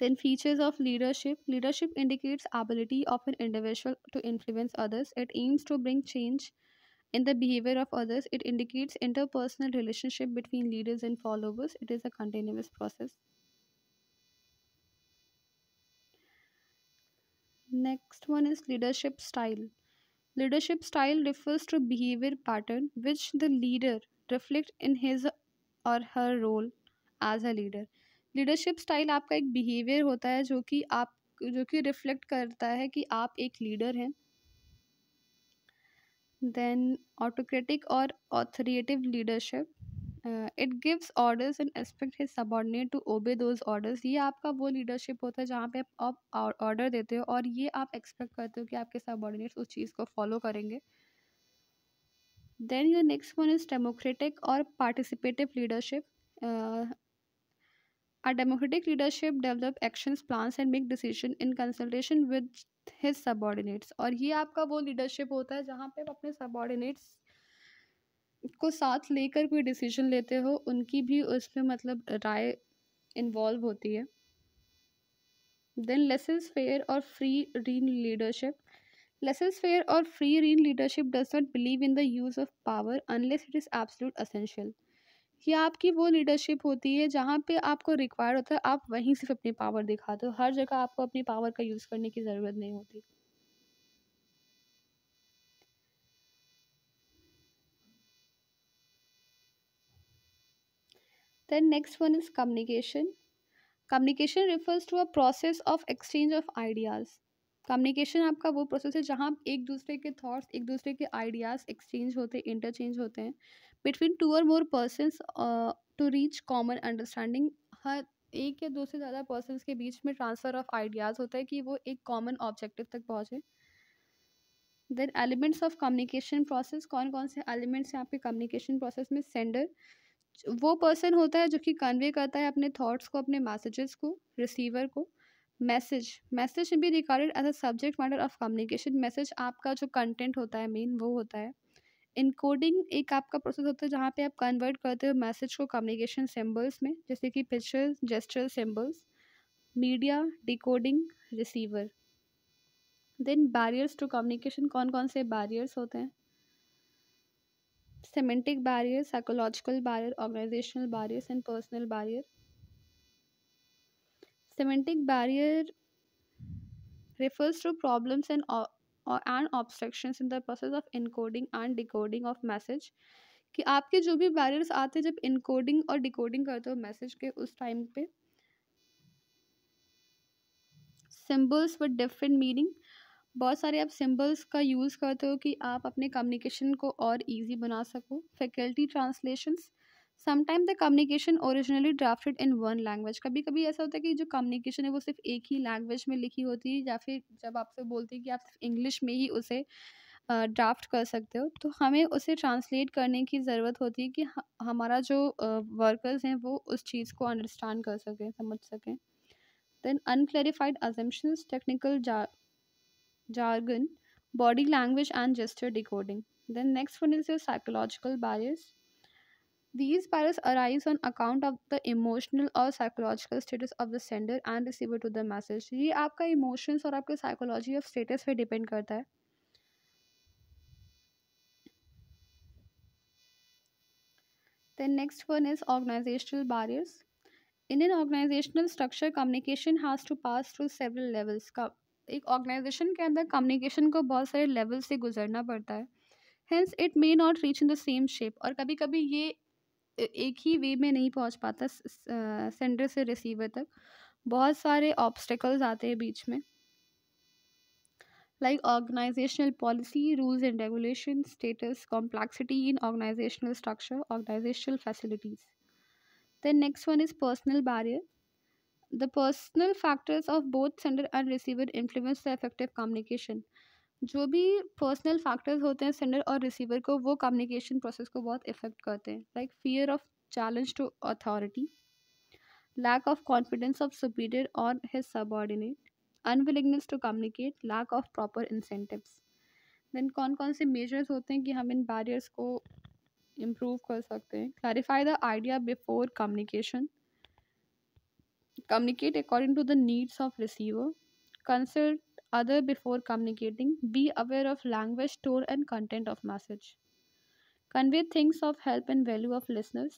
then features of leadership leadership indicates ability of an individual to influence others it aims to bring change in the behaviour of others it indicates interpersonal relationship between leaders and followers it is a continuous process next one is leadership style leadership style refers to behaviour pattern which the leader reflect in his और her role as a leader leadership style आपका एक behaviour होता है जो कि आप जो कि रिफ्लेक्ट करता है कि आप एक लीडर हैं देन ऑटोक्रेटिक और authoritative leadership it gives orders and expect his subordinate to obey those orders ये आपका वो लीडरशिप होता है जहाँ पे आप ऑर्डर देते हो और ये आप एक्सपेक्ट करते हो कि आपके सबॉर्डिनेट्स उस चीज़ को फॉलो करेंगे then your next one is democratic और participative leadership a democratic leadership develop action plans and make decision in consultation with his subordinates और ये आपका वो लीडरशिप होता है जहाँ पे आप अपने subordinates को साथ लेकर कोई डिसीजन लेते हो उनकी भी उसमें मतलब राय इन्वॉल्व होती है देन इज फेयर और free rein leadership is fair और free rein leadership does not believe in the use of power unless it is absolute essential ये आपकी वो लीडरशिप होती है जहाँ पे आपको रिक्वायर्ड होता है आप वहीं सिर्फ अपनी पावर दिखाते हो हर जगह आपको अपनी पावर का यूज़ करने की ज़रूरत नहीं होती then next one is communication communication refers to a process of exchange of ideas communication आपका वो प्रोसेस है जहाँ एक दूसरे के थॉट्स एक दूसरे के आइडियाज़ एक्सचेंज होते हैं इंटरचेंज होते हैं बिटवीन टू और more persons to reach common understanding हर एक या दो से ज़्यादा पर्सनस के बीच में ट्रांसफ़र ऑफ आइडियाज़ होता है कि वो एक कॉमन ऑब्जेक्टिव तक पहुँचे then elements of communication process कौन कौन से एलिमेंट्स हैं आपके कम्युनिकेशन प्रोसेस में सेंडर वो पर्सन होता है जो कि कन्वे करता है अपने थॉट्स को अपने मैसेजेस को रिसीवर को message message should be recorded as a subject matter of communication message आपका जो कंटेंट होता है मेन वो होता है इनकोडिंग एक आपका प्रोसेस होता है जहाँ पे आप कन्वर्ट करते हो मैसेज को कम्युनिकेशन सिम्बल्स में जैसे कि pictures gesture symbols media decoding receiver then barriers to communication कौन कौन से बैरियर्स होते हैं semantic barrier psychological barrier organizational barriers and personal barrier semantic barrier refers to problems and and obstructions in the process of encoding and decoding of message कि आपके जो भी barriers आते हैं जब इनकोडिंग और डिकोडिंग करते हो मैसेज के उस टाइम पे सिंबल्स विद डिफरेंट मीनिंग बहुत सारे आप सिंबल्स का यूज़ करते हो कि आप अपने कम्युनिकेशन को और इजी बना सको faculty translations sometime the communication originally drafted in one language कभी कभी ऐसा होता है कि जो कम्युनिकेशन है वो सिर्फ एक ही लैंग्वेज में लिखी होती है या फिर जब आपसे बोलते हैं कि आप सिर्फ इंग्लिश में ही उसे ड्राफ्ट कर सकते हो तो हमें उसे ट्रांसलेट करने की ज़रूरत होती है कि हमारा जो वर्कर्स हैं वो उस चीज़ को अंडरस्टैंड कर सकें समझ सकें then unclarified assumptions technical jargon, body language, and gesture decoding. Then, next one is your psychological bias. These biases arise on account of the emotional और psychological status of the sender and receiver to the message. ये आपका emotions और आपके psychology of status पे depend करता है Then next one is organizational barriers. In an organizational structure, communication has to pass through several levels. Co एक organization के अंदर कम्युनिकेशन को बहुत सारे लेवल से गुजरना पड़ता है hence it may not reach in the same shape और कभी कभी ये एक ही वे में नहीं पहुंच पाता सेंडर से रिसीवर तक बहुत सारे ऑब्स्टेकल्स आते हैं बीच में like organizational policy rules and regulation status complexity in organizational structure organizational facilities than next one is personal barrier the personal factors of both sender and receiver influence the effective communication जो भी personal factors होते हैं sender और receiver को वो communication process को बहुत effect करते हैं like fear of challenge to authority lack of confidence of superior और his subordinate unwillingness to communicate lack of proper incentives then कौन कौन से मेजर्स होते हैं कि हम इन बैरियर्स को इम्प्रूव कर सकते हैं clarify the idea before communication communicate according to the needs of receiver consult other before communicating be aware of language tone and content of message convey things of help and value of listeners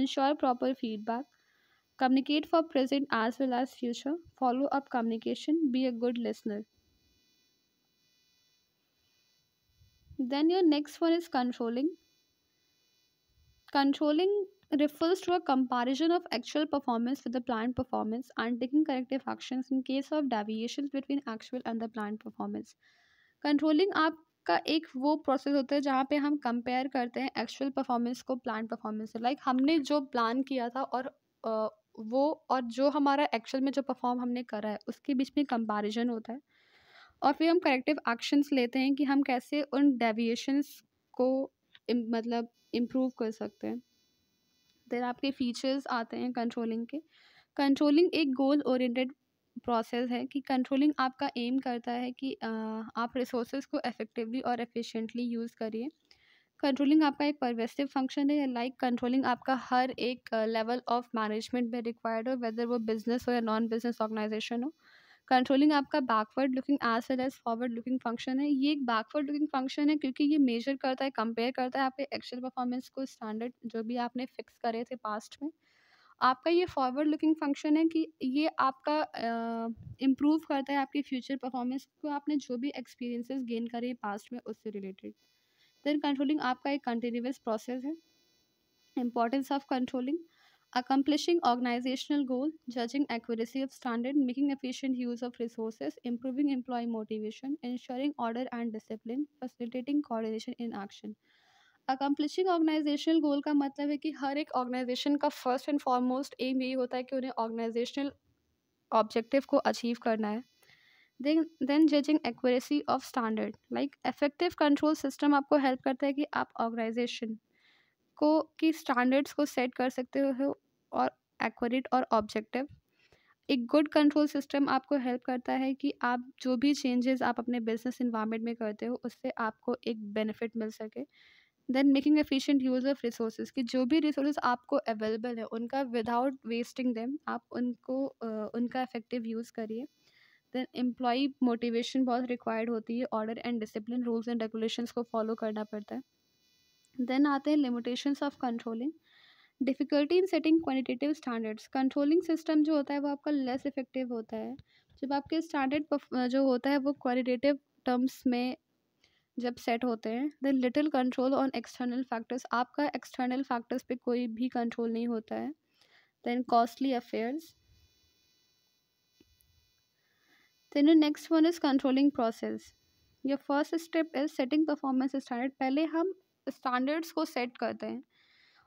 ensure proper feedback communicate for present as well as future follow up communication be a good listener then your next one is controlling controlling refers to a comparison of actual performance with the planned performance and taking corrective actions in case of deviations between actual and the planned performance controlling आपका एक वो process होता है जहाँ पे हम compare करते हैं एक्चुअल परफॉर्मेंस को प्लान परफॉर्मेंस से लाइक हमने जो प्लान किया था और आ, वो और जो हमारा एक्चुअल में जो परफॉर्म हमने करा है उसके बीच में कंपैरिजन होता है और फिर हम करेक्टिव एक्शंस लेते हैं कि हम कैसे उन डेविएशंस को मतलब इम्प्रूव कर सकते हैं देर आपके फीचर्स आते हैं कंट्रोलिंग के कंट्रोलिंग एक गोल ओरिएंटेड प्रोसेस है कि कंट्रोलिंग आपका एम करता है कि आप रिसोर्स को इफ़ेक्टिवली और एफिशिएंटली यूज़ करिए कंट्रोलिंग आपका एक परवेस्टिव फंक्शन है लाइक कंट्रोलिंग आपका हर एक लेवल ऑफ मैनेजमेंट में रिक्वायर्ड हो वेदर वो बिजनेस हो या नॉन बिजनेस ऑर्गेनाइजेशन हो कंट्रोलिंग आपका backward looking as well as forward looking function है ये एक बैकवर्ड लुकिंग फंक्शन है क्योंकि ये मेजर करता है कंपेयर करता है आपके एक्चुअल परफॉर्मेंस को स्टैंडर्ड जो भी आपने फिक्स करे थे पास्ट में आपका ये फॉरवर्ड लुकिंग फंक्शन है कि ये आपका इम्प्रूव uh, करता है आपके फ्यूचर परफॉर्मेंस को आपने जो भी एक्सपीरियंसेस गेन करे पास्ट में उससे रिलेटेड देन कंट्रोलिंग आपका एक कंटिन्यूस प्रोसेस है importance of controlling accomplishing organizational goal judging accuracy of standard making efficient use of resources improving employee motivation ensuring order and discipline facilitating coordination in action accomplishing organizational goal का मतलब है कि हर एक organization का first and foremost aim यही होता है कि उन्हें organizational objective को achieve करना है then then judging accuracy of standard like effective control system आपको help करता है कि आप organization को कि स्टैंडर्ड्स को सेट कर सकते हो और एक्यूरेट और ऑब्जेक्टिव एक गुड कंट्रोल सिस्टम आपको हेल्प करता है कि आप जो भी चेंजेस आप अपने बिजनेस इन्वायरमेंट में करते हो उससे आपको एक बेनिफिट मिल सके then making efficient use of resources कि जो भी रिसोर्स आपको अवेलेबल है उनका विदाउट वेस्टिंग देम आप उनको उनका इफेक्टिव यूज़ करिए देन एम्प्लॉय मोटिवेशन बहुत रिक्वायर्ड होती है order and discipline rules and regulation को फॉलो करना पड़ता है देन आते हैं limitations of controlling difficulty in setting quantitative standards controlling system जो होता है वो आपका लेस इफ़ेक्टिव होता है जब आपके स्टैंडर्ड जो होता है वो क्वालिटेटिव टर्म्स में जब सेट होते हैं then little control on external factors आपका एक्सटर्नल फैक्टर्स पे कोई भी कंट्रोल नहीं होता है then costly affairs then next one is controlling process या first step is setting performance standard पहले हम स्टैंडर्ड्स को सेट करते हैं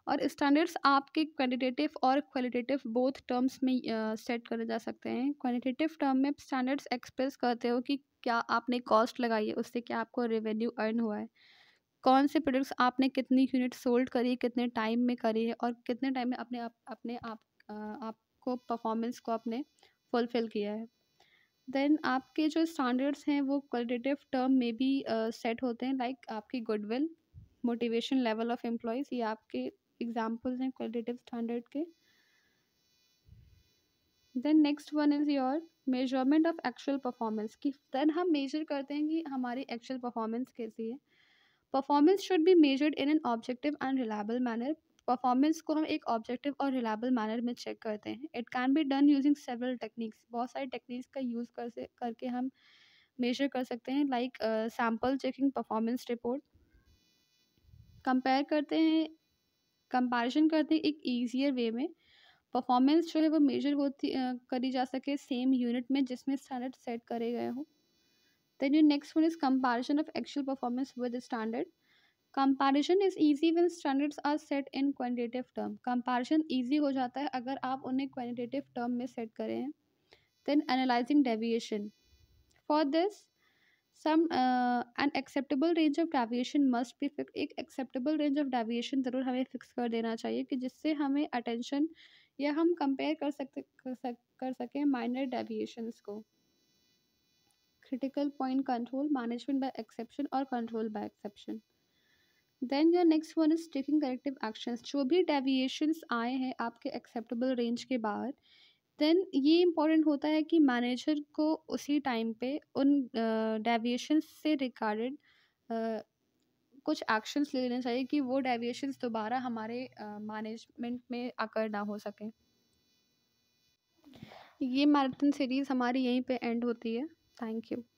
और स्टैंडर्ड्स आपके क्वालिटेटिव और क्वालिटेटिव बोथ टर्म्स में सेट करे जा सकते हैं क्वालिटेटिव टर्म में स्टैंडर्ड्स एक्सप्रेस करते हो कि क्या आपने कॉस्ट लगाई है उससे क्या आपको रेवेन्यू अर्न हुआ है कौन से प्रोडक्ट्स आपने कितनी यूनिट सोल्ड करी है कितने टाइम में करी है और कितने टाइम में अपने आप अपने आप आपको परफॉर्मेंस को आपने फुलफिल किया है देन आपके जो स्टैंडर्ड्स हैं वो क्वालिटेटिव टर्म में भी सेट uh, होते हैं लाइक like आपकी goodwill motivation level of employees ये आपके एग्जाम्पल्स हैं क्वालिटेटिव स्टैंडर्ड के then next one is your measurement of actual performance कि देन हम मेजर करते हैं कि हमारी एक्चुअल परफॉर्मेंस कैसी है performance should be measured in an objective and reliable manner performance को हम एक ऑब्जेक्टिव और रिलायबल मैनर में चेक करते हैं it can be done using several techniques बहुत सारी टेक्निक्स का यूज़ कर से करके हम मेजर कर सकते हैं like sample checking performance report compare करते हैं कंपैरिजन करते हैं एक ईजियर वे में परफॉर्मेंस जो है वो मेजर होती करी जा सके सेम यूनिट में जिसमें स्टैंडर्ड सेट करे गए हों then you next one is comparison of actual performance with standard comparison is easy one standards are set in quantitative term comparison easy हो जाता है अगर आप उन्हें क्वान्टिटेटिव टर्म में सेट करें then analysing deviation for this some an acceptable range of deviation must भी fix एक एक्सेप्टेबल रेंज ऑफ डेविएशन ज़रूर हमें फिक्स कर देना चाहिए कि जिससे हमें अटेंशन या हम कंपेयर कर सकते कर, सक, कर सकें माइनर डेविएशंस को critical point control management by exception और control by exception then your next one is taking corrective actions जो भी डेविएशंस आए हैं आपके एक्सेप्टेबल रेंज के बाहर देन ये इम्पोर्टेंट होता है कि मैनेजर को उसी टाइम पे उन डेविएशन uh, से रिकॉर्डेड uh, कुछ एक्शंस लेने चाहिए कि वो डेविएशन दोबारा हमारे मैनेजमेंट uh, में आकर ना हो सकें ये मैराथन सीरीज़ हमारी यहीं पे एंड होती है थैंक यू